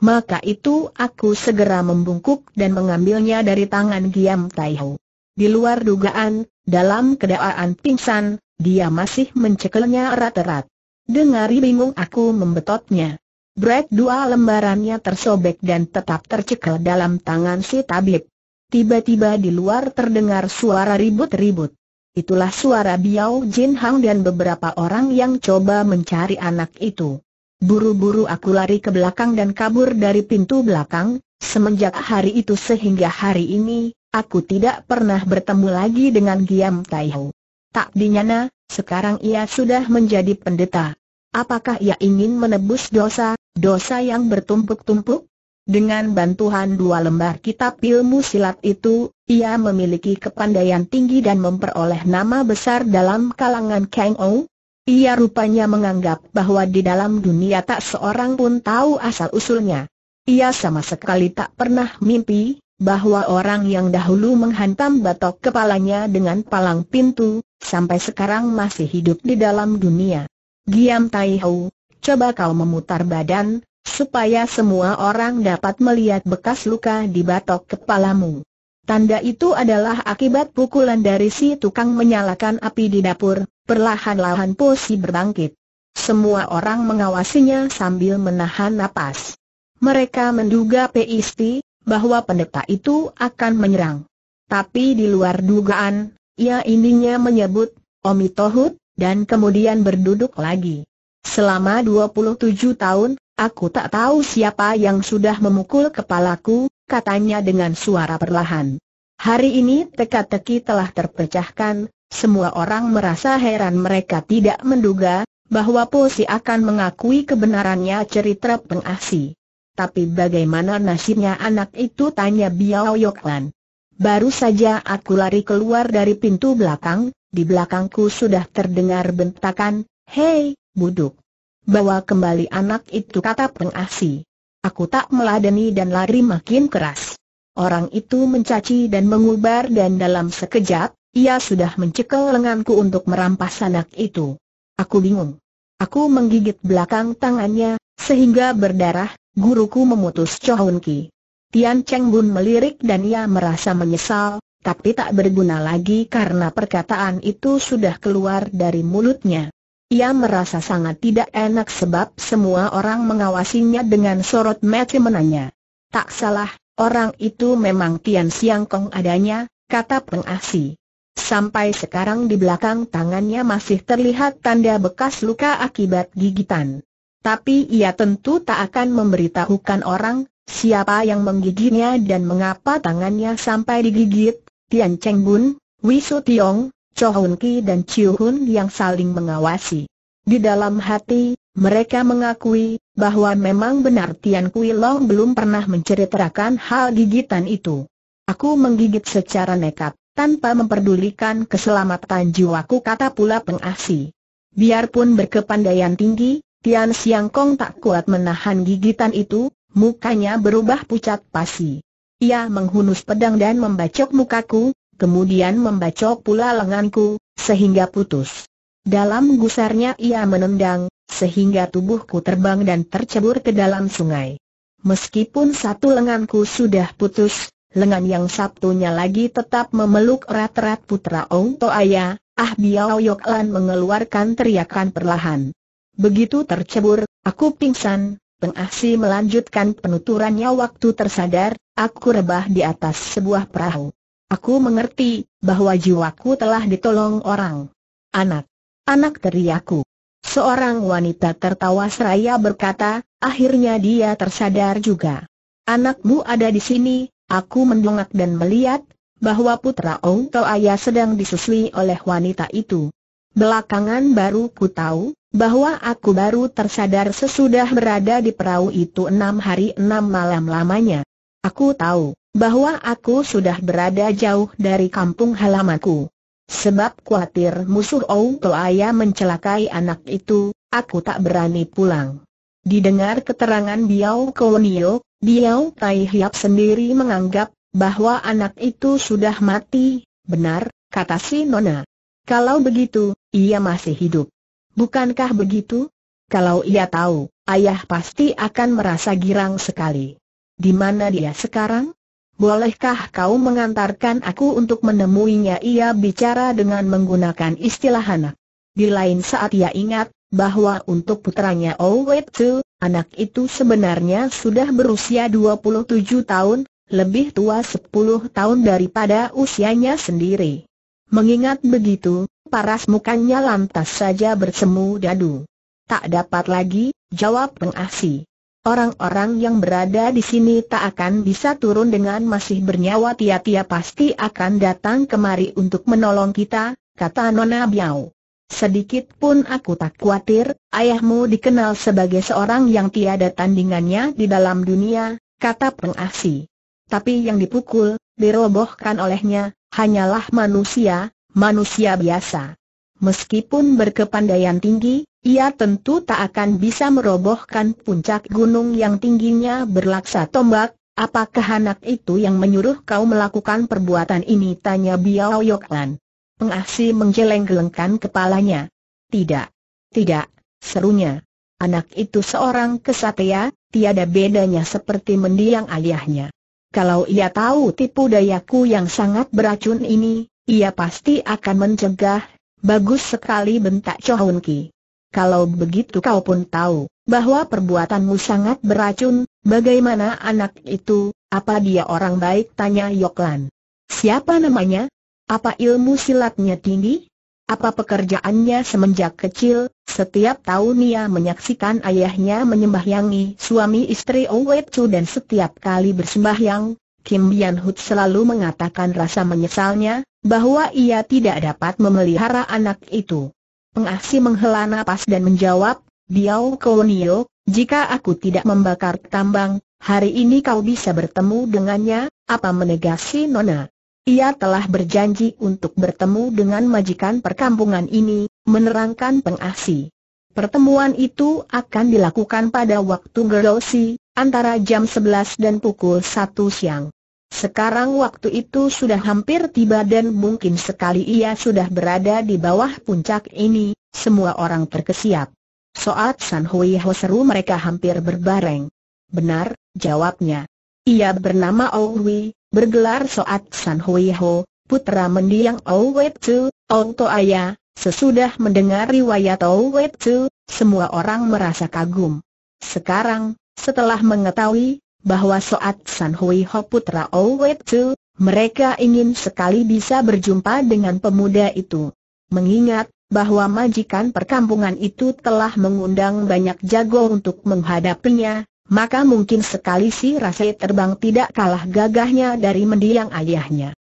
Maka itu aku segera membungkuk dan mengambilnya dari tangan Giam Tai Di luar dugaan, dalam keadaan pingsan, dia masih mencekelnya erat-erat. Dengari bingung aku membetotnya. Brek dua lembarannya tersobek dan tetap tercekel dalam tangan si tabib. Tiba-tiba di luar terdengar suara ribut-ribut. Itulah suara Biao Jin Hang dan beberapa orang yang coba mencari anak itu. Buru-buru aku lari ke belakang dan kabur dari pintu belakang, semenjak hari itu sehingga hari ini, aku tidak pernah bertemu lagi dengan Giam Tai Ho. Tak dinyana, sekarang ia sudah menjadi pendeta. Apakah ia ingin menebus dosa, dosa yang bertumpuk-tumpuk? Dengan bantuan dua lembar kitab ilmu silat itu, ia memiliki kepandaian tinggi dan memperoleh nama besar dalam kalangan Kang Ou. Ia rupanya menganggap bahwa di dalam dunia tak seorang pun tahu asal-usulnya. Ia sama sekali tak pernah mimpi bahwa orang yang dahulu menghantam batok kepalanya dengan palang pintu, sampai sekarang masih hidup di dalam dunia. Giam Tai Hou, coba kau memutar badan, supaya semua orang dapat melihat bekas luka di batok kepalamu. Tanda itu adalah akibat pukulan dari si tukang menyalakan api di dapur, perlahan-lahan Posi berbangkit. Semua orang mengawasinya sambil menahan napas. Mereka menduga PST bahwa pendeta itu akan menyerang. Tapi di luar dugaan, ia ininya menyebut, Omi Tohut, dan kemudian berduduk lagi. Selama 27 tahun, aku tak tahu siapa yang sudah memukul kepalaku, katanya dengan suara perlahan. Hari ini teka-teki telah terpecahkan, semua orang merasa heran mereka tidak menduga, bahwa Posi akan mengakui kebenarannya cerita Pengasi. Tapi bagaimana nasibnya anak itu tanya Biao Yoklan. Baru saja aku lari keluar dari pintu belakang, di belakangku sudah terdengar bentakan, Hei, buduk! Bawa kembali anak itu kata pengasih. Aku tak meladeni dan lari makin keras. Orang itu mencaci dan mengubar dan dalam sekejap, ia sudah mencekel lenganku untuk merampas anak itu. Aku bingung. Aku menggigit belakang tangannya, sehingga berdarah, guruku memutus Chohun Ki. Tian Cheng Bun melirik dan ia merasa menyesal, tapi tak berguna lagi karena perkataan itu sudah keluar dari mulutnya. Ia merasa sangat tidak enak sebab semua orang mengawasinya dengan sorot mata menanya. Tak salah, orang itu memang Tian Siang Kong adanya, kata Peng Asi. Sampai sekarang di belakang tangannya masih terlihat tanda bekas luka akibat gigitan. Tapi ia tentu tak akan memberitahukan orang, siapa yang menggigitnya dan mengapa tangannya sampai digigit, Tian Cheng Bun, Wisu Tiong, Cho Hun Ki dan Chiu Hun yang saling mengawasi. Di dalam hati, mereka mengakui bahwa memang benar Tian Kui Long belum pernah menceritakan hal gigitan itu. Aku menggigit secara nekat, tanpa memperdulikan keselamatan jiwaku kata pula pengasi. Biarpun berkepandaian tinggi, Tian Siang Kong tak kuat menahan gigitan itu, mukanya berubah pucat pasi. Ia menghunus pedang dan membacok mukaku, kemudian membacok pula lenganku, sehingga putus. Dalam gusarnya ia menendang, sehingga tubuhku terbang dan tercebur ke dalam sungai. Meskipun satu lenganku sudah putus, lengan yang satunya lagi tetap memeluk erat-erat putra Ong Toaya, Ah Biao Yok mengeluarkan teriakan perlahan. Begitu tercebur, aku pingsan, Peng melanjutkan penuturannya waktu tersadar, aku rebah di atas sebuah perahu. Aku mengerti, bahwa jiwaku telah ditolong orang. Anak. Anak teriaku. Seorang wanita tertawa seraya berkata, akhirnya dia tersadar juga. Anakmu ada di sini, aku mendongak dan melihat, bahwa putra Ong ayah sedang disusui oleh wanita itu. Belakangan baru ku tahu, bahwa aku baru tersadar sesudah berada di perahu itu enam hari enam malam lamanya. Aku tahu, bahwa aku sudah berada jauh dari kampung halamanku. Sebab khawatir musuh Outo ayah mencelakai anak itu, aku tak berani pulang. Didengar keterangan Biao Kounio, Biao Tai Hiap sendiri menganggap bahwa anak itu sudah mati, benar, kata si Nona. Kalau begitu, ia masih hidup. Bukankah begitu? Kalau ia tahu, ayah pasti akan merasa girang sekali. Di mana dia sekarang? Bolehkah kau mengantarkan aku untuk menemuinya? Ia bicara dengan menggunakan istilah anak. Di lain saat ia ingat, bahwa untuk putranya Owet oh Tu, anak itu sebenarnya sudah berusia 27 tahun, lebih tua 10 tahun daripada usianya sendiri. Mengingat begitu, paras mukanya lantas saja bersemu dadu. Tak dapat lagi, jawab pengasih. Orang-orang yang berada di sini tak akan bisa turun dengan masih bernyawa Tia-tia pasti akan datang kemari untuk menolong kita, kata Nona Biao. Sedikit pun aku tak khawatir, ayahmu dikenal sebagai seorang yang tiada tandingannya di dalam dunia, kata pengasi. Tapi yang dipukul, dirobohkan olehnya, hanyalah manusia, manusia biasa. Meskipun berkepandaian tinggi, ia tentu tak akan bisa merobohkan puncak gunung yang tingginya berlaksa tombak, apakah anak itu yang menyuruh kau melakukan perbuatan ini? Tanya Biao Yoklan. Pengasi menggeleng-gelengkan kepalanya. Tidak. Tidak, serunya. Anak itu seorang kesatria, tiada bedanya seperti mendiang ayahnya. Kalau ia tahu tipu dayaku yang sangat beracun ini, ia pasti akan mencegah. Bagus sekali bentak Chohun Ki kalau begitu kau pun tahu bahwa perbuatanmu sangat beracun, bagaimana anak itu, apa dia orang baik? Tanya Yoklan. Siapa namanya? Apa ilmu silatnya tinggi? Apa pekerjaannya semenjak kecil, setiap tahun ia menyaksikan ayahnya menyembahyangi suami istri Owe Chu dan setiap kali bersembahyang, Kim Bian Hut selalu mengatakan rasa menyesalnya, bahwa ia tidak dapat memelihara anak itu. Pengasi menghela napas dan menjawab, Biao Kounio, jika aku tidak membakar tambang, hari ini kau bisa bertemu dengannya, apa menegasi Nona? Ia telah berjanji untuk bertemu dengan majikan perkampungan ini, menerangkan pengasi. Pertemuan itu akan dilakukan pada waktu gerosi, antara jam 11 dan pukul 1 siang. Sekarang waktu itu sudah hampir tiba dan mungkin sekali ia sudah berada di bawah puncak ini, semua orang terkesiap. Soat San Hui Ho seru mereka hampir berbareng. Benar, jawabnya. Ia bernama Hui, bergelar Soat San Hui Ho, putra mendiang Wei Tzu, Ong Toaya. Sesudah mendengar riwayat Wei Tzu, semua orang merasa kagum. Sekarang, setelah mengetahui bahwa saat San Hui Ho Putra Owe Tzu, mereka ingin sekali bisa berjumpa dengan pemuda itu. Mengingat bahwa majikan perkampungan itu telah mengundang banyak jago untuk menghadapinya, maka mungkin sekali si Rase terbang tidak kalah gagahnya dari mendiang ayahnya.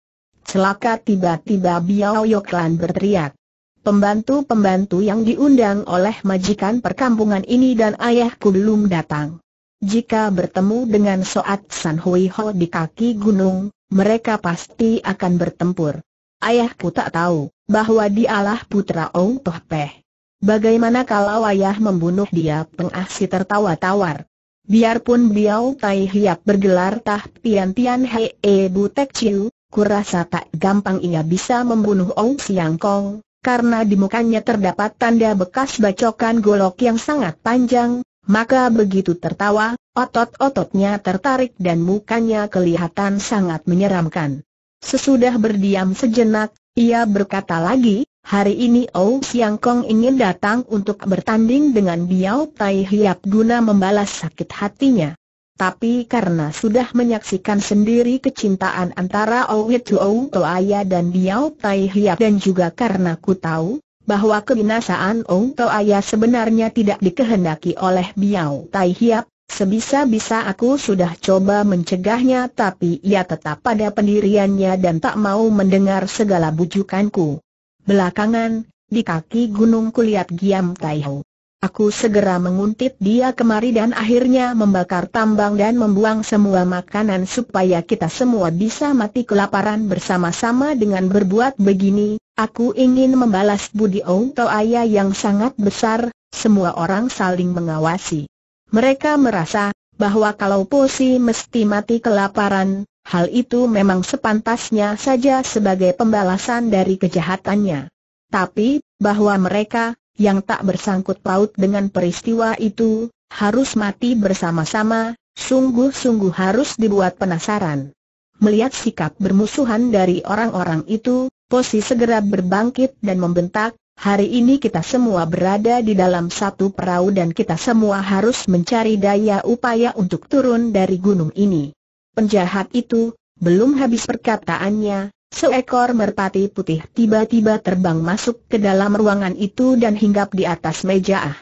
Celaka tiba-tiba Biao Yoklan berteriak. Pembantu-pembantu yang diundang oleh majikan perkampungan ini dan ayahku belum datang. Jika bertemu dengan Soat San Hui Ho di kaki gunung, mereka pasti akan bertempur. Ayahku tak tahu bahwa dialah putra Ong Toh Peh. Bagaimana kalau ayah membunuh dia? Pengasih tertawa tawar. Biarpun beliau Tai Hiap bergelar Tah Tian Tian Hei E Butek Chiu, kurasa tak gampang ia bisa membunuh Ong Siang Kong, karena di mukanya terdapat tanda bekas bacokan golok yang sangat panjang, maka begitu tertawa, otot-ototnya tertarik dan mukanya kelihatan sangat menyeramkan. Sesudah berdiam sejenak, ia berkata lagi, hari ini Ou Siang Kong ingin datang untuk bertanding dengan Biao Tai Hiap guna membalas sakit hatinya. Tapi karena sudah menyaksikan sendiri kecintaan antara Ou Hitu Ou Toaya dan Biao Tai Hiap dan juga karena ku tahu, bahwa kebinasaan Ong Toaya sebenarnya tidak dikehendaki oleh Biao Tai Hiap, sebisa-bisa aku sudah coba mencegahnya tapi ia tetap pada pendiriannya dan tak mau mendengar segala bujukanku. Belakangan, di kaki gunung kulihat Giam Tai Hiap. Aku segera menguntit dia kemari dan akhirnya membakar tambang dan membuang semua makanan supaya kita semua bisa mati kelaparan bersama-sama dengan berbuat begini. Aku ingin membalas budi onto ayah yang sangat besar, semua orang saling mengawasi. Mereka merasa bahwa kalau Posi mesti mati kelaparan, hal itu memang sepantasnya saja sebagai pembalasan dari kejahatannya. Tapi, bahwa mereka yang tak bersangkut paut dengan peristiwa itu, harus mati bersama-sama, sungguh-sungguh harus dibuat penasaran. Melihat sikap bermusuhan dari orang-orang itu, Posi segera berbangkit dan membentak, hari ini kita semua berada di dalam satu perahu dan kita semua harus mencari daya upaya untuk turun dari gunung ini. Penjahat itu, belum habis perkataannya, Seekor merpati putih tiba-tiba terbang masuk ke dalam ruangan itu dan hinggap di atas meja. Ah.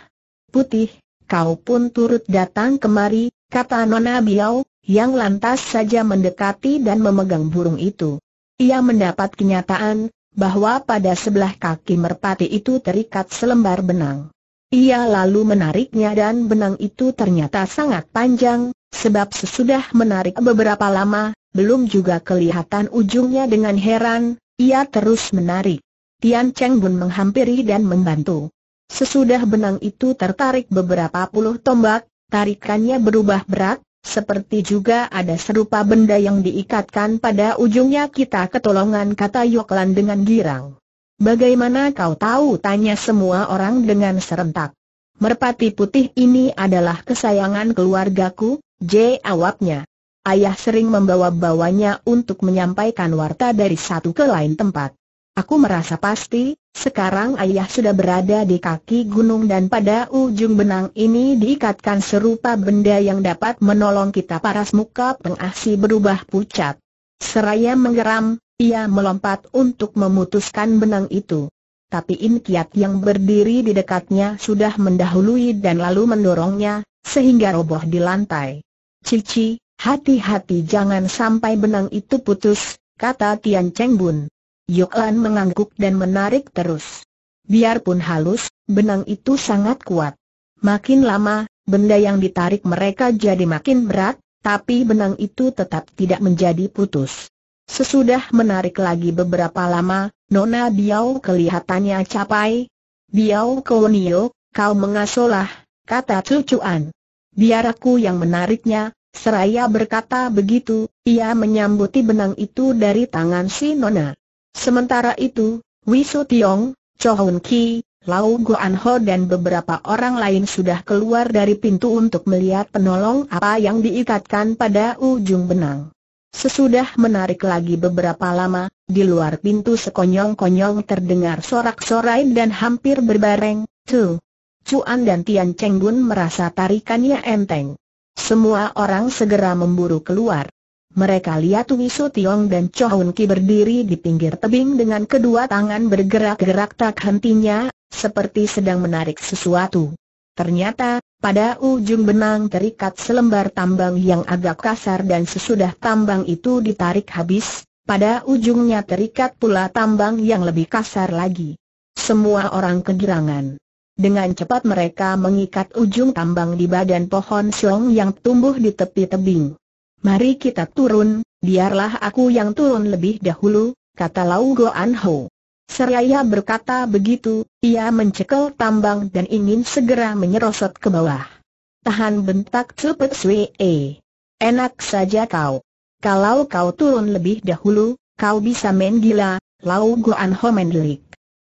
Putih, kau pun turut datang kemari, kata Nona Biao, yang lantas saja mendekati dan memegang burung itu. Ia mendapat kenyataan, bahwa pada sebelah kaki merpati itu terikat selembar benang. Ia lalu menariknya dan benang itu ternyata sangat panjang, sebab sesudah menarik beberapa lama, belum juga kelihatan ujungnya dengan heran, ia terus menarik. Tian Cheng Bun menghampiri dan membantu. Sesudah benang itu tertarik beberapa puluh tombak, tarikannya berubah berat, seperti juga ada serupa benda yang diikatkan pada ujungnya kita ketolongan kata Yoklan dengan girang. Bagaimana kau tahu tanya semua orang dengan serentak. Merpati putih ini adalah kesayangan keluargaku, J awapnya ayah sering membawa-bawanya untuk menyampaikan warta dari satu ke lain tempat. Aku merasa pasti, sekarang ayah sudah berada di kaki gunung dan pada ujung benang ini diikatkan serupa benda yang dapat menolong kita paras muka pengasi berubah pucat. Seraya menggeram, ia melompat untuk memutuskan benang itu. Tapi Inkiat yang berdiri di dekatnya sudah mendahului dan lalu mendorongnya, sehingga roboh di lantai. Cici, Hati-hati jangan sampai benang itu putus, kata Tian Cheng Bun. Yuk Lan mengangguk dan menarik terus. Biarpun halus, benang itu sangat kuat. Makin lama, benda yang ditarik mereka jadi makin berat, tapi benang itu tetap tidak menjadi putus. Sesudah menarik lagi beberapa lama, Nona Biao kelihatannya capai. Biao Kounio, kau mengasolah, kata cucuan. Biar aku yang menariknya, Seraya berkata begitu, ia menyambuti benang itu dari tangan si Nona. Sementara itu, Wisu Tiong, Chohun Ki, Lau Guan Ho dan beberapa orang lain sudah keluar dari pintu untuk melihat penolong apa yang diikatkan pada ujung benang. Sesudah menarik lagi beberapa lama, di luar pintu sekonyong-konyong terdengar sorak-sorai dan hampir berbareng, Tuh! Cuan dan Tian Cheng Bun merasa tarikannya enteng. Semua orang segera memburu keluar. Mereka lihat Wisu Tiong dan Chohun Ki berdiri di pinggir tebing dengan kedua tangan bergerak-gerak tak hentinya, seperti sedang menarik sesuatu. Ternyata, pada ujung benang terikat selembar tambang yang agak kasar dan sesudah tambang itu ditarik habis, pada ujungnya terikat pula tambang yang lebih kasar lagi. Semua orang kegirangan. Dengan cepat mereka mengikat ujung tambang di badan pohon siong yang tumbuh di tepi tebing. Mari kita turun, biarlah aku yang turun lebih dahulu, kata Lau Go An Ho. Seraya berkata begitu, ia mencekel tambang dan ingin segera menyerosot ke bawah. Tahan bentak Cepet swee. Enak saja kau. Kalau kau turun lebih dahulu, kau bisa main gila, Lau Go An Ho mendelik.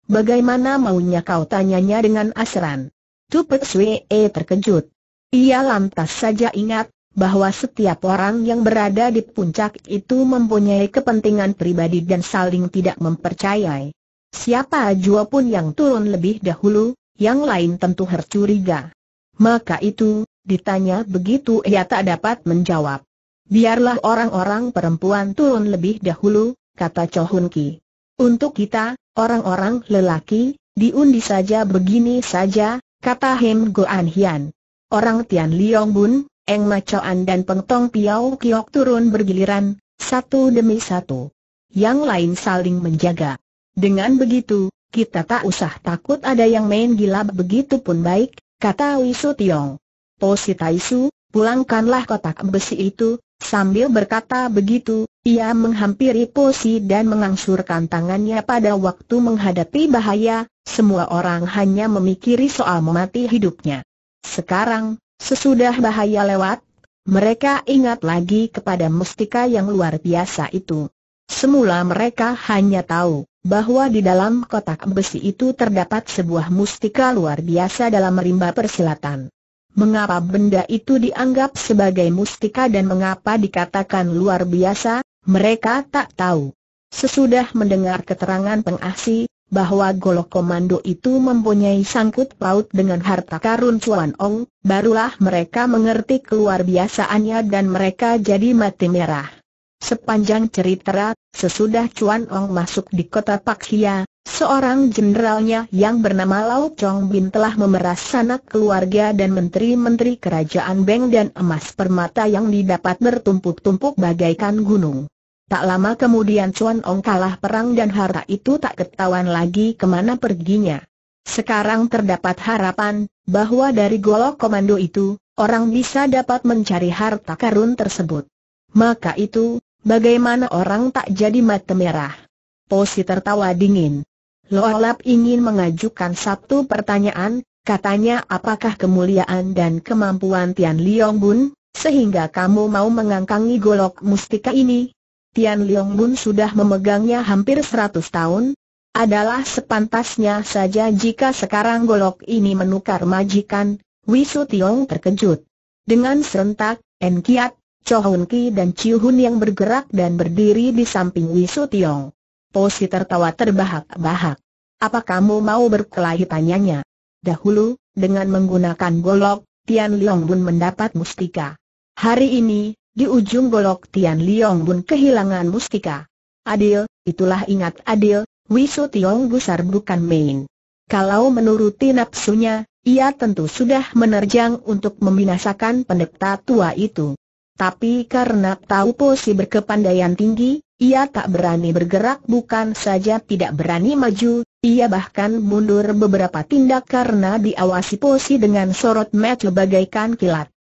Bagaimana maunya kau tanyanya dengan asran? Tu Swee e terkejut. Ia lantas saja ingat, bahwa setiap orang yang berada di puncak itu mempunyai kepentingan pribadi dan saling tidak mempercayai. Siapa jua pun yang turun lebih dahulu, yang lain tentu hercuriga. Maka itu, ditanya begitu ia tak dapat menjawab. Biarlah orang-orang perempuan turun lebih dahulu, kata Cho Hun Ki. Untuk kita, orang-orang lelaki, diundi saja begini saja, kata Hem Goan Hian. Orang Tian Liong Bun, Eng Macoan dan Peng Tong Piao Kiok turun bergiliran, satu demi satu. Yang lain saling menjaga. Dengan begitu, kita tak usah takut ada yang main gila begitu pun baik, kata Wisu Tiong. Posi Taisu, pulangkanlah kotak besi itu, sambil berkata begitu, ia menghampiri Posi dan mengangsurkan tangannya pada waktu menghadapi bahaya, semua orang hanya memikiri soal memati hidupnya. Sekarang, sesudah bahaya lewat, mereka ingat lagi kepada mustika yang luar biasa itu. Semula mereka hanya tahu bahwa di dalam kotak besi itu terdapat sebuah mustika luar biasa dalam rimba persilatan. Mengapa benda itu dianggap sebagai mustika dan mengapa dikatakan luar biasa, mereka tak tahu. Sesudah mendengar keterangan pengasi, bahwa golok komando itu mempunyai sangkut paut dengan harta karun Chuan Ong, barulah mereka mengerti keluar biasaannya dan mereka jadi mati merah. Sepanjang cerita, sesudah Chuan Ong masuk di kota Pakhia, seorang jenderalnya yang bernama Lau Chong Bin telah memeras sanak keluarga dan menteri-menteri kerajaan Beng dan emas permata yang didapat bertumpuk-tumpuk bagaikan gunung. Tak lama kemudian Chuan Ong kalah perang dan harta itu tak ketahuan lagi kemana perginya. Sekarang terdapat harapan, bahwa dari golok komando itu, orang bisa dapat mencari harta karun tersebut. Maka itu, bagaimana orang tak jadi mata merah? Posi tertawa dingin. Loalap ingin mengajukan satu pertanyaan, katanya apakah kemuliaan dan kemampuan Tian Liong Bun, sehingga kamu mau mengangkangi golok mustika ini? Tian Leong Bun sudah memegangnya hampir seratus tahun, adalah sepantasnya saja jika sekarang golok ini menukar majikan, Wisu Tiong terkejut. Dengan serentak, Enkiat, Chohun Ki dan Chiu Hun yang bergerak dan berdiri di samping Wisu Tiong. Posi tertawa terbahak-bahak. Apa kamu mau berkelahi tanyanya? Dahulu, dengan menggunakan golok, Tian Leong Bun mendapat mustika. Hari ini, di ujung golok Tian Liong Bun kehilangan mustika. Adil, itulah ingat adil, Wisu Tiong Gusar bukan main. Kalau menuruti nafsunya, ia tentu sudah menerjang untuk membinasakan pendeta tua itu. Tapi karena tahu posisi berkepandaian tinggi, ia tak berani bergerak bukan saja tidak berani maju, ia bahkan mundur beberapa tindak karena diawasi Posi dengan sorot mata bagaikan kilat.